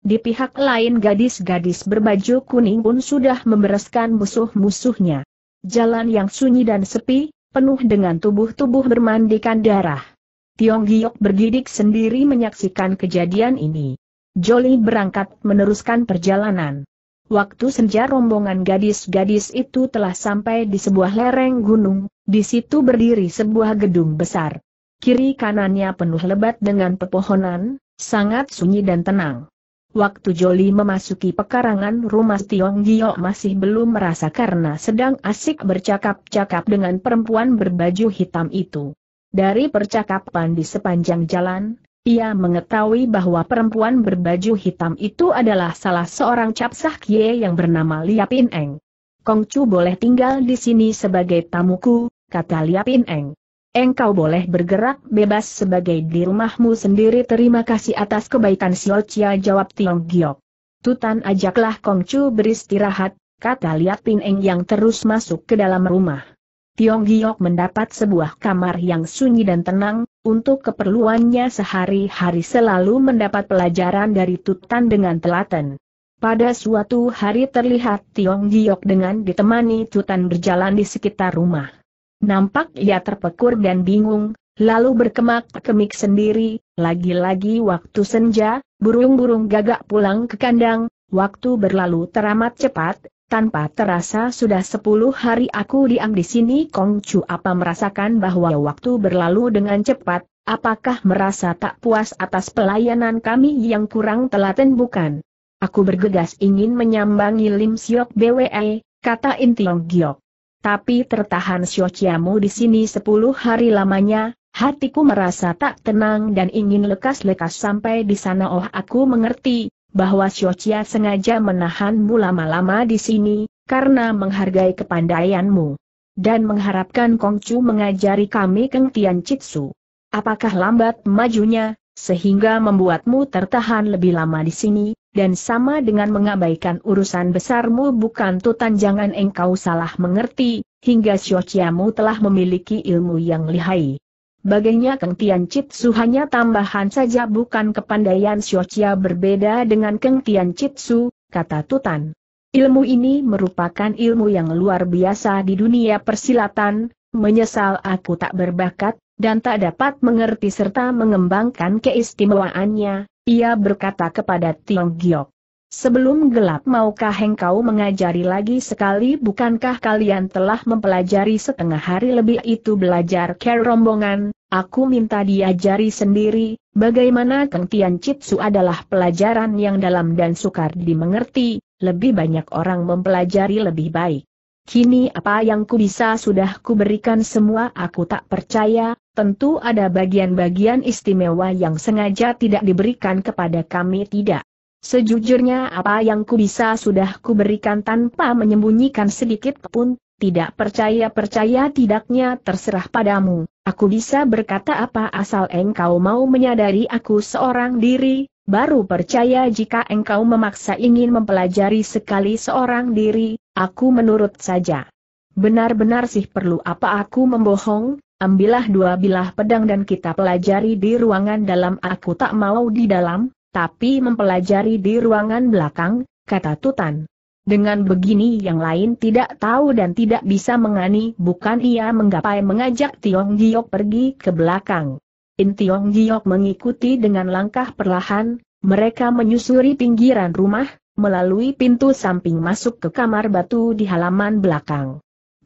Di pihak lain gadis-gadis berbaju kuning pun sudah membereskan musuh-musuhnya. Jalan yang sunyi dan sepi, penuh dengan tubuh-tubuh bermandikan darah. Tiong Giok bergidik sendiri menyaksikan kejadian ini. Jolly berangkat meneruskan perjalanan. Waktu senja rombongan gadis-gadis itu telah sampai di sebuah lereng gunung, di situ berdiri sebuah gedung besar. Kiri kanannya penuh lebat dengan pepohonan, sangat sunyi dan tenang. Waktu Joli memasuki pekarangan rumah Tiong Gio masih belum merasa karena sedang asik bercakap-cakap dengan perempuan berbaju hitam itu. Dari percakapan di sepanjang jalan, ia mengetahui bahwa perempuan berbaju hitam itu adalah salah seorang capsah kie yang bernama Liapin Eng. Kongcu boleh tinggal di sini sebagai tamuku, kata Liapin Eng. Engkau boleh bergerak bebas sebagai di rumahmu sendiri terima kasih atas kebaikan Siol Chia jawab Tiong Giok. Tutan ajaklah Kong Kongcu beristirahat, kata Liatin Pin Eng yang terus masuk ke dalam rumah. Tiong Giok mendapat sebuah kamar yang sunyi dan tenang, untuk keperluannya sehari-hari selalu mendapat pelajaran dari Tutan dengan telaten. Pada suatu hari terlihat Tiong Giok dengan ditemani Tutan berjalan di sekitar rumah. Nampak ia terpekur dan bingung, lalu berkemak-kemik sendiri, lagi-lagi waktu senja, burung-burung gagak pulang ke kandang, waktu berlalu teramat cepat, tanpa terasa sudah sepuluh hari aku diam di sini Kong Chu apa merasakan bahwa waktu berlalu dengan cepat, apakah merasa tak puas atas pelayanan kami yang kurang telaten bukan? Aku bergegas ingin menyambangi Lim Siok BWE, kata Intiong Giok tapi tertahan Xiaoqiamu di sini sepuluh hari lamanya, hatiku merasa tak tenang dan ingin lekas-lekas sampai di sana oh aku mengerti, bahwa Xiaoqia sengaja menahanmu lama-lama di sini, karena menghargai kepandaianmu. Dan mengharapkan Kongcu mengajari kami Keng Tian Chitsu. Apakah lambat majunya, sehingga membuatmu tertahan lebih lama di sini, dan sama dengan mengabaikan urusan besarmu bukan tutan jangan engkau salah mengerti, hingga shochiamu telah memiliki ilmu yang lihai. Bagainya Keng Tian Chit hanya tambahan saja bukan kepandaian shochia berbeda dengan Keng Tian Chit kata Tutan. Ilmu ini merupakan ilmu yang luar biasa di dunia persilatan, menyesal aku tak berbakat, dan tak dapat mengerti serta mengembangkan keistimewaannya, ia berkata kepada Tiong Giok. Sebelum gelap maukah engkau mengajari lagi sekali bukankah kalian telah mempelajari setengah hari lebih itu belajar kerombongan? aku minta diajari sendiri, bagaimana Keng Tian Chitsu adalah pelajaran yang dalam dan sukar dimengerti, lebih banyak orang mempelajari lebih baik. Kini apa yang ku bisa sudah ku berikan semua aku tak percaya, Tentu ada bagian-bagian istimewa yang sengaja tidak diberikan kepada kami tidak. Sejujurnya apa yang ku bisa sudah kuberikan tanpa menyembunyikan sedikit pun, tidak percaya-percaya tidaknya terserah padamu. Aku bisa berkata apa asal engkau mau menyadari aku seorang diri, baru percaya jika engkau memaksa ingin mempelajari sekali seorang diri, aku menurut saja. Benar-benar sih perlu apa aku membohong, ambillah dua bilah pedang dan kita pelajari di ruangan dalam aku tak mau di dalam, tapi mempelajari di ruangan belakang, kata Tutan. Dengan begini yang lain tidak tahu dan tidak bisa mengani bukan ia menggapai mengajak Tiong Giok pergi ke belakang. In Tiong Giok mengikuti dengan langkah perlahan, mereka menyusuri pinggiran rumah, melalui pintu samping masuk ke kamar batu di halaman belakang.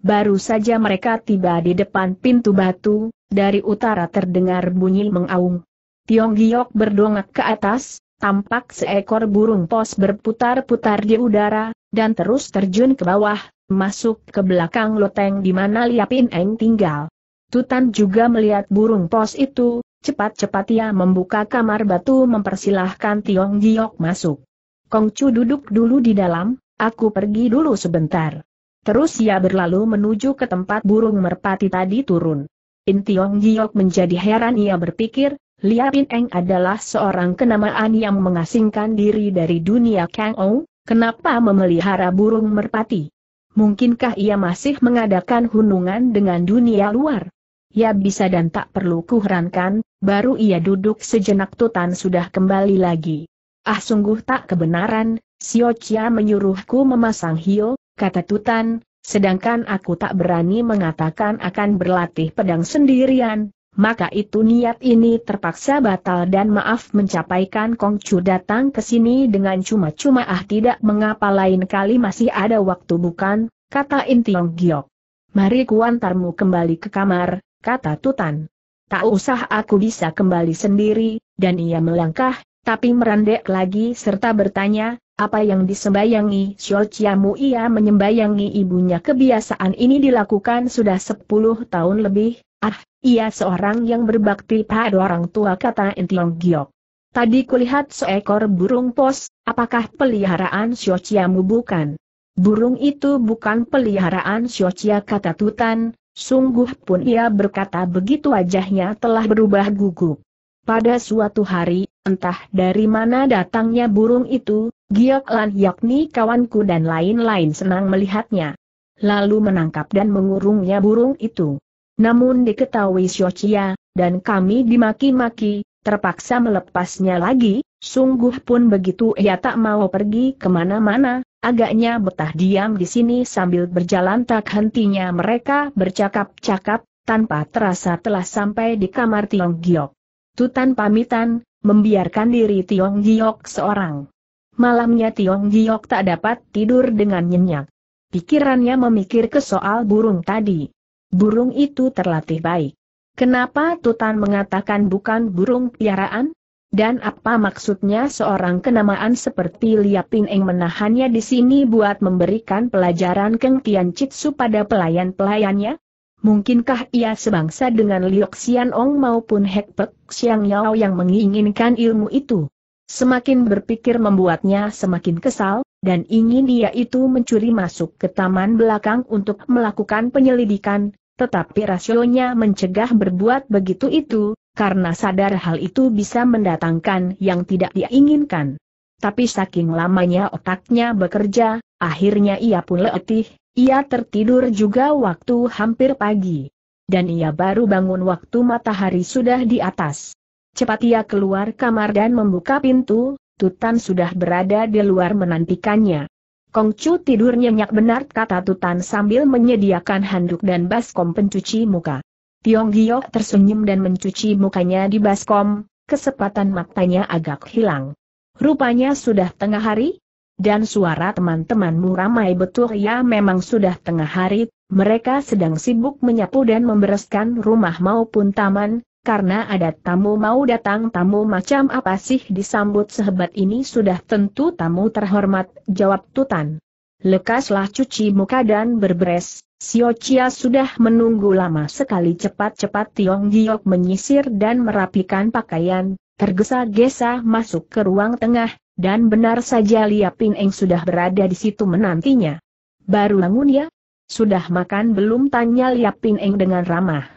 Baru saja mereka tiba di depan pintu batu, dari utara terdengar bunyi mengaung. Tiong Giok berdongak ke atas, tampak seekor burung pos berputar-putar di udara, dan terus terjun ke bawah, masuk ke belakang loteng di mana Liapin Eng tinggal. Tutan juga melihat burung pos itu, cepat-cepat ia membuka kamar batu mempersilahkan Tiong Giok masuk. Kongcu duduk dulu di dalam, aku pergi dulu sebentar. Terus ia berlalu menuju ke tempat burung merpati tadi turun. In Tiong Giok menjadi heran ia berpikir, Lia Pin Eng adalah seorang kenamaan yang mengasingkan diri dari dunia Kang Ou, kenapa memelihara burung merpati? Mungkinkah ia masih mengadakan hunungan dengan dunia luar? Ya bisa dan tak perlu kuherankan, baru ia duduk sejenak Tutan sudah kembali lagi. Ah sungguh tak kebenaran, Siocia menyuruhku memasang hio, kata Tutan, sedangkan aku tak berani mengatakan akan berlatih pedang sendirian, maka itu niat ini terpaksa batal dan maaf mencapaikan Kongcu datang ke sini dengan cuma-cuma ah tidak mengapa lain kali masih ada waktu bukan, kata Intiong Giok. Mari kuantarmu kembali ke kamar, kata Tutan. Tak usah aku bisa kembali sendiri, dan ia melangkah, tapi merendek lagi serta bertanya, apa yang disembayangi Xiaoqiamu ia menyembayangi ibunya kebiasaan ini dilakukan sudah 10 tahun lebih, ah, ia seorang yang berbakti pada orang tua kata Intiong Giok. Tadi kulihat seekor burung pos, apakah peliharaan Xiaoqiamu bukan? Burung itu bukan peliharaan Xiaoqia kata Tutan, sungguh pun ia berkata begitu wajahnya telah berubah gugup. Pada suatu hari, entah dari mana datangnya burung itu, Giok Lan yakni kawanku dan lain-lain senang melihatnya. Lalu menangkap dan mengurungnya burung itu. Namun diketahui Xiochia, dan kami dimaki-maki, terpaksa melepasnya lagi, sungguh pun begitu ia tak mau pergi kemana-mana, agaknya betah diam di sini sambil berjalan tak hentinya mereka bercakap-cakap, tanpa terasa telah sampai di kamar Tiong Giok. Tutan pamitan, membiarkan diri Tiong Giok seorang. Malamnya Tiong Giok tak dapat tidur dengan nyenyak. Pikirannya memikir ke soal burung tadi. Burung itu terlatih baik. Kenapa Tutan mengatakan bukan burung piaraan? Dan apa maksudnya seorang kenamaan seperti Liapin Eng menahannya di sini buat memberikan pelajaran Keng Tian Chitsu pada pelayan-pelayannya? Mungkinkah ia sebangsa dengan Liok Xian maupun Hek Pek Xiang Yao yang menginginkan ilmu itu? semakin berpikir membuatnya semakin kesal, dan ingin dia itu mencuri masuk ke taman belakang untuk melakukan penyelidikan, tetapi rasionya mencegah berbuat begitu itu, karena sadar hal itu bisa mendatangkan yang tidak diinginkan. Tapi saking lamanya otaknya bekerja, akhirnya ia pun letih, ia tertidur juga waktu hampir pagi. Dan ia baru bangun waktu matahari sudah di atas. Cepat ia keluar kamar dan membuka pintu, Tutan sudah berada di luar menantikannya. Kongcu tidur nyenyak benar kata Tutan sambil menyediakan handuk dan baskom pencuci muka. Tiong Giok tersenyum dan mencuci mukanya di baskom, kesempatan matanya agak hilang. Rupanya sudah tengah hari, dan suara teman-temanmu ramai betul ya memang sudah tengah hari, mereka sedang sibuk menyapu dan membereskan rumah maupun taman, karena ada tamu mau datang tamu macam apa sih disambut sehebat ini sudah tentu tamu terhormat, jawab Tutan. Lekaslah cuci muka dan berberes, Sio Chia sudah menunggu lama sekali cepat-cepat Tiong Giok menyisir dan merapikan pakaian, tergesa-gesa masuk ke ruang tengah, dan benar saja Lia Pin Eng sudah berada di situ menantinya. Baru bangun ya? Sudah makan belum tanya Lia Pin Eng dengan ramah.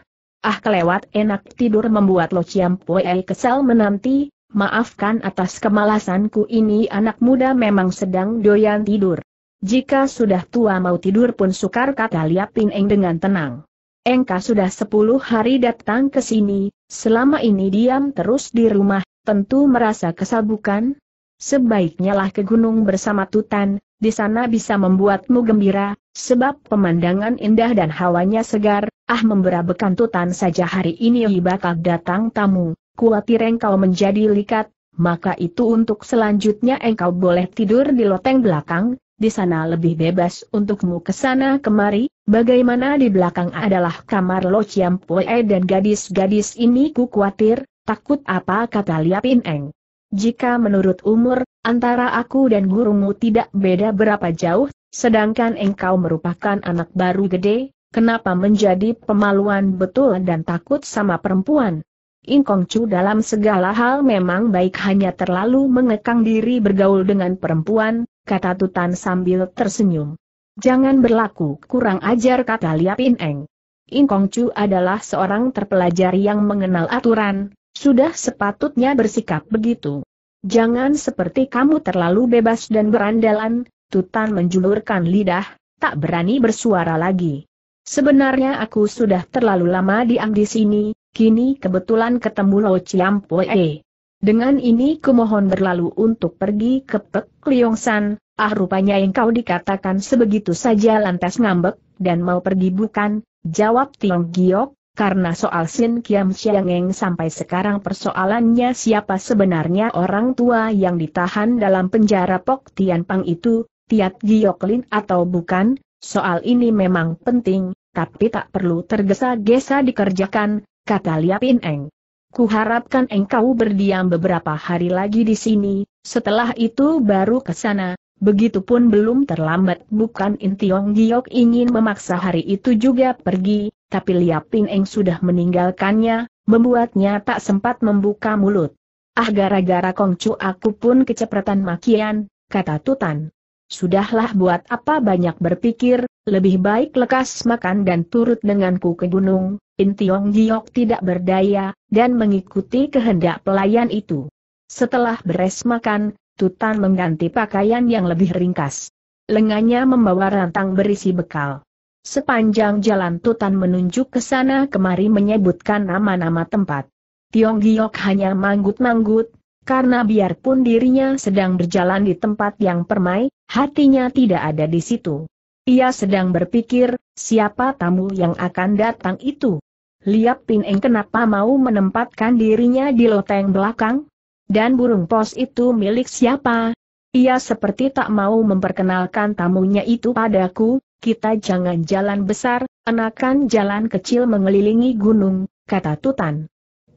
Ah kelewat enak tidur membuat Lo Chiam Pue kesal menanti, maafkan atas kemalasanku ini anak muda memang sedang doyan tidur. Jika sudah tua mau tidur pun sukar kata Liapin Eng dengan tenang. Engka sudah sepuluh hari datang ke sini, selama ini diam terus di rumah, tentu merasa kesabukan, Sebaiknya lah ke gunung bersama Tutan, di sana bisa membuatmu gembira, sebab pemandangan indah dan hawanya segar, ah memberabekan Tutan saja hari ini bakal datang tamu, kuatir engkau menjadi likat, maka itu untuk selanjutnya engkau boleh tidur di loteng belakang, di sana lebih bebas untukmu ke sana kemari, bagaimana di belakang adalah kamar Lo Chiam Pue dan gadis-gadis ini ku kuatir, takut apa kata Liapin Eng. Jika menurut umur, antara aku dan gurumu tidak beda berapa jauh, sedangkan engkau merupakan anak baru gede, kenapa menjadi pemaluan betul dan takut sama perempuan? Ingkong Chu dalam segala hal memang baik hanya terlalu mengekang diri bergaul dengan perempuan, kata Tutan sambil tersenyum. Jangan berlaku kurang ajar kata Liapin Eng. Ingkong Chu adalah seorang terpelajar yang mengenal aturan, sudah sepatutnya bersikap begitu. Jangan seperti kamu terlalu bebas dan berandalan, Tutan menjulurkan lidah, tak berani bersuara lagi. Sebenarnya aku sudah terlalu lama diam di sini, kini kebetulan ketemu Lo Ciampoe. Dengan ini kumohon berlalu untuk pergi ke Pek Liongsan, ah rupanya yang kau dikatakan sebegitu saja lantas ngambek, dan mau pergi bukan, jawab Tiong Giok, karena soal Sin Kiam Siangeng sampai sekarang persoalannya siapa sebenarnya orang tua yang ditahan dalam penjara Pok Tian Pang itu, Tiat Gioklin atau bukan, soal ini memang penting, tapi tak perlu tergesa-gesa dikerjakan, kata Liapin Eng. Kuharapkan engkau berdiam beberapa hari lagi di sini, setelah itu baru ke sana, Begitupun belum terlambat bukan Intiong Giok ingin memaksa hari itu juga pergi, tapi Liapin Eng sudah meninggalkannya, membuatnya tak sempat membuka mulut. Ah gara-gara Kongcu aku pun kecepratan makian, kata Tutan. Sudahlah buat apa banyak berpikir, lebih baik lekas makan dan turut denganku ke gunung, Intiong Giok tidak berdaya, dan mengikuti kehendak pelayan itu. Setelah beres makan, Tutan mengganti pakaian yang lebih ringkas. Lengannya membawa rantang berisi bekal. Sepanjang jalan Tutan menunjuk ke sana kemari menyebutkan nama-nama tempat. Tiong Giok hanya manggut-manggut, karena biarpun dirinya sedang berjalan di tempat yang permai, hatinya tidak ada di situ. Ia sedang berpikir, siapa tamu yang akan datang itu? Liap Pin Eng kenapa mau menempatkan dirinya di loteng belakang? Dan burung pos itu milik siapa? Ia seperti tak mau memperkenalkan tamunya itu padaku, kita jangan jalan besar, enakan jalan kecil mengelilingi gunung, kata Tutan.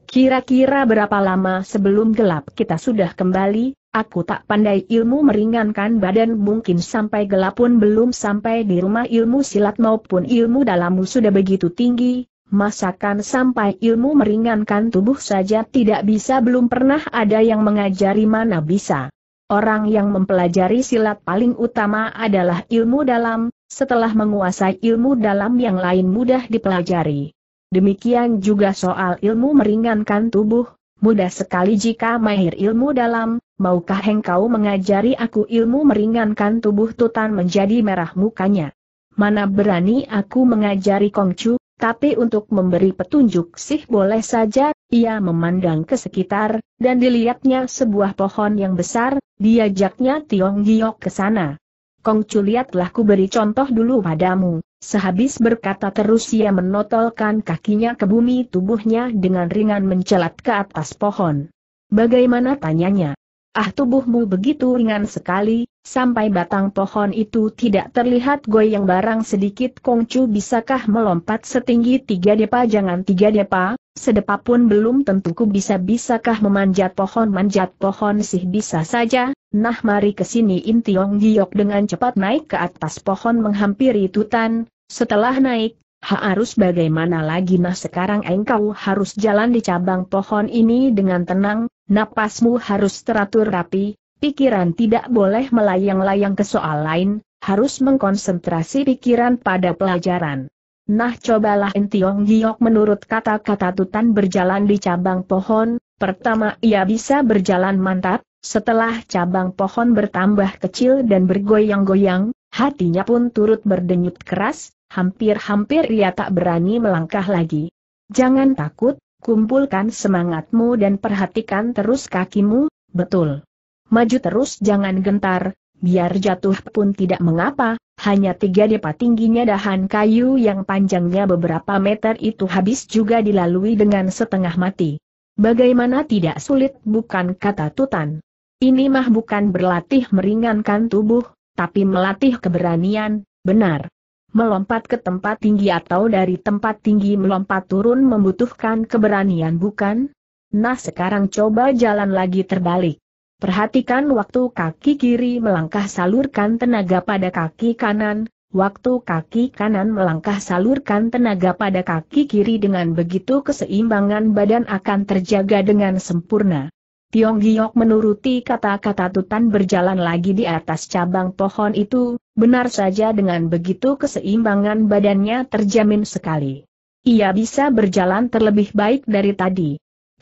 Kira-kira berapa lama sebelum gelap kita sudah kembali, Aku tak pandai ilmu meringankan badan mungkin sampai gelap pun belum sampai di rumah ilmu silat maupun ilmu dalammu sudah begitu tinggi, Masakan sampai ilmu meringankan tubuh saja tidak bisa belum pernah ada yang mengajari mana bisa. Orang yang mempelajari silat paling utama adalah ilmu dalam, setelah menguasai ilmu dalam yang lain mudah dipelajari. Demikian juga soal ilmu meringankan tubuh, mudah sekali jika mahir ilmu dalam, maukah engkau mengajari aku ilmu meringankan tubuh Tutan menjadi merah mukanya. Mana berani aku mengajari Kongcu, tapi untuk memberi petunjuk sih boleh saja, ia memandang ke sekitar, dan dilihatnya sebuah pohon yang besar, diajaknya Tiong Giok ke sana. Kong Chu lihatlah ku beri contoh dulu padamu. Sehabis berkata terus ia menotolkan kakinya ke bumi tubuhnya dengan ringan mencelat ke atas pohon. Bagaimana tanyanya? Ah tubuhmu begitu ringan sekali, Sampai batang pohon itu tidak terlihat goyang barang sedikit Kongcu bisakah melompat setinggi tiga depa jangan tiga depa, sedepa pun belum tentu ku bisa bisakah memanjat pohon manjat pohon sih bisa saja, nah mari kesini Intiong Giok dengan cepat naik ke atas pohon menghampiri Tutan, setelah naik, harus bagaimana lagi nah sekarang engkau harus jalan di cabang pohon ini dengan tenang, napasmu harus teratur rapi, Pikiran tidak boleh melayang-layang ke soal lain, harus mengkonsentrasi pikiran pada pelajaran. Nah cobalah Entiong Giok menurut kata-kata Tutan berjalan di cabang pohon, pertama ia bisa berjalan mantap, setelah cabang pohon bertambah kecil dan bergoyang-goyang, hatinya pun turut berdenyut keras, hampir-hampir ia tak berani melangkah lagi. Jangan takut, kumpulkan semangatmu dan perhatikan terus kakimu, betul maju terus jangan gentar, biar jatuh pun tidak mengapa, hanya tiga depa tingginya dahan kayu yang panjangnya beberapa meter itu habis juga dilalui dengan setengah mati. Bagaimana tidak sulit bukan kata Tutan. Ini mah bukan berlatih meringankan tubuh, tapi melatih keberanian, benar. Melompat ke tempat tinggi atau dari tempat tinggi melompat turun membutuhkan keberanian bukan? Nah sekarang coba jalan lagi terbalik. Perhatikan waktu kaki kiri melangkah salurkan tenaga pada kaki kanan, waktu kaki kanan melangkah salurkan tenaga pada kaki kiri dengan begitu keseimbangan badan akan terjaga dengan sempurna. Tiong Giok menuruti kata-kata Tutan berjalan lagi di atas cabang pohon itu, benar saja dengan begitu keseimbangan badannya terjamin sekali. Ia bisa berjalan terlebih baik dari tadi.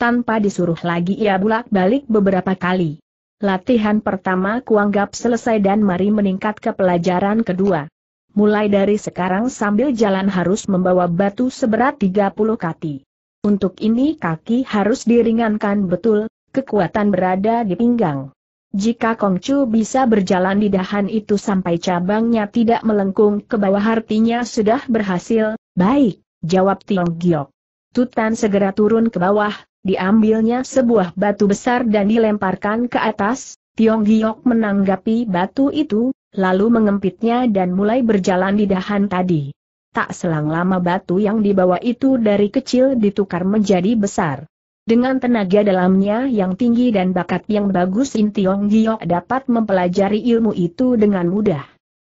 Tanpa disuruh lagi ia bolak-balik beberapa kali. Latihan pertama kuanggap selesai dan mari meningkat ke pelajaran kedua. Mulai dari sekarang sambil jalan harus membawa batu seberat 30 kati. Untuk ini kaki harus diringankan betul, kekuatan berada di pinggang. Jika Kongcu bisa berjalan di dahan itu sampai cabangnya tidak melengkung ke bawah artinya sudah berhasil, baik, jawab Tiong Giok. Tutan segera turun ke bawah, Diambilnya sebuah batu besar dan dilemparkan ke atas, Tiong Giok menanggapi batu itu, lalu mengempitnya dan mulai berjalan di dahan tadi. Tak selang lama batu yang dibawa itu dari kecil ditukar menjadi besar. Dengan tenaga dalamnya yang tinggi dan bakat yang bagus In Tiong Giok dapat mempelajari ilmu itu dengan mudah.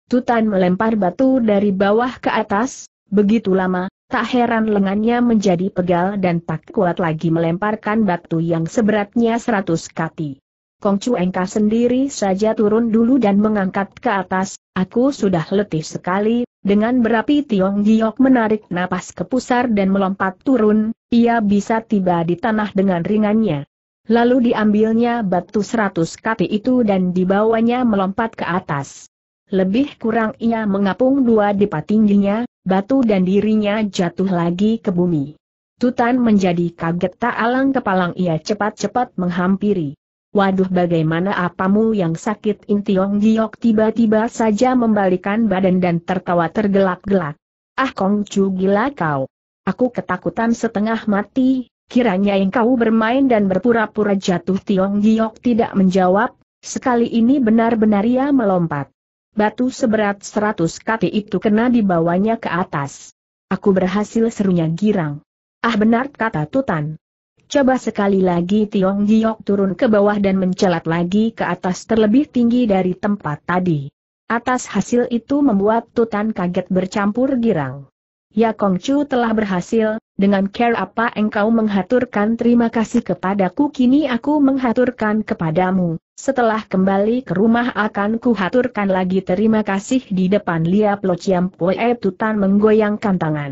Tutan melempar batu dari bawah ke atas, begitu lama, Tak heran lengannya menjadi pegal dan tak kuat lagi melemparkan batu yang seberatnya seratus kati. Kong Engka sendiri saja turun dulu dan mengangkat ke atas, aku sudah letih sekali, dengan berapi Tiong Giok menarik napas ke pusar dan melompat turun, ia bisa tiba di tanah dengan ringannya. Lalu diambilnya batu seratus kati itu dan dibawanya melompat ke atas. Lebih kurang ia mengapung dua dipa tingginya, batu dan dirinya jatuh lagi ke bumi. Tutan menjadi kaget tak alang kepalang ia cepat-cepat menghampiri. Waduh bagaimana apamu yang sakit Intiong Giok tiba-tiba saja membalikan badan dan tertawa tergelak-gelak. Ah Kong Chu gila kau. Aku ketakutan setengah mati, kiranya engkau bermain dan berpura-pura jatuh Tiong Giok tidak menjawab, sekali ini benar-benar ia melompat batu seberat seratus kati itu kena dibawanya ke atas. Aku berhasil serunya girang. Ah benar kata Tutan. Coba sekali lagi Tiong Giok turun ke bawah dan mencelat lagi ke atas terlebih tinggi dari tempat tadi. Atas hasil itu membuat Tutan kaget bercampur girang. Ya Kongcu telah berhasil, dengan care apa engkau menghaturkan terima kasih kepadaku kini aku menghaturkan kepadamu. Setelah kembali ke rumah akan kuhaturkan lagi terima kasih di depan Lia poe Tutan menggoyangkan tangan.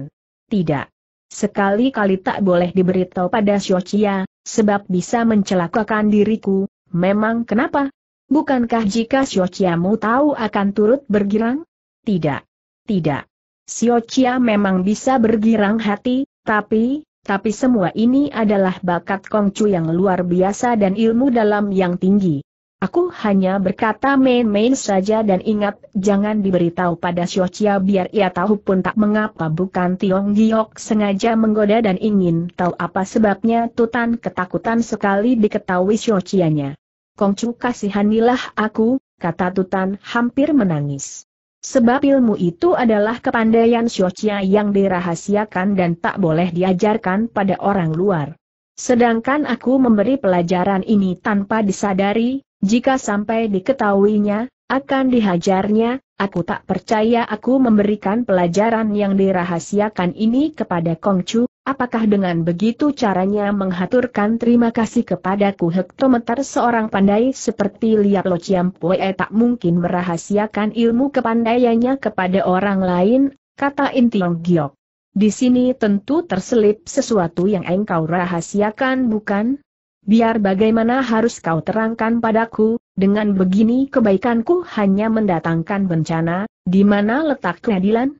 Tidak. Sekali-kali tak boleh diberitahu pada Siocia, sebab bisa mencelakakan diriku, memang kenapa? Bukankah jika Siociamu tahu akan turut bergirang? Tidak. Tidak. Siocia memang bisa bergirang hati, tapi, tapi semua ini adalah bakat Kongcu yang luar biasa dan ilmu dalam yang tinggi. Aku hanya berkata main-main saja dan ingat, jangan diberitahu pada Chia biar ia tahu pun tak mengapa bukan Tiong Giok sengaja menggoda dan ingin tahu apa sebabnya Tutan ketakutan sekali diketahui Chia-nya. Kongcu kasihanilah aku, kata Tutan hampir menangis. Sebab ilmu itu adalah kepandaian Xiochia yang dirahasiakan dan tak boleh diajarkan pada orang luar. Sedangkan aku memberi pelajaran ini tanpa disadari, jika sampai diketahuinya, akan dihajarnya, aku tak percaya aku memberikan pelajaran yang dirahasiakan ini kepada Kongcu, Apakah dengan begitu caranya menghaturkan terima kasih kepadaku hektometer seorang pandai seperti Liap Lo Pue tak mungkin merahasiakan ilmu kepandaiannya kepada orang lain, kata Intiong Giok. Di sini tentu terselip sesuatu yang engkau rahasiakan bukan? Biar bagaimana harus kau terangkan padaku, dengan begini kebaikanku hanya mendatangkan bencana, di mana letak keadilan?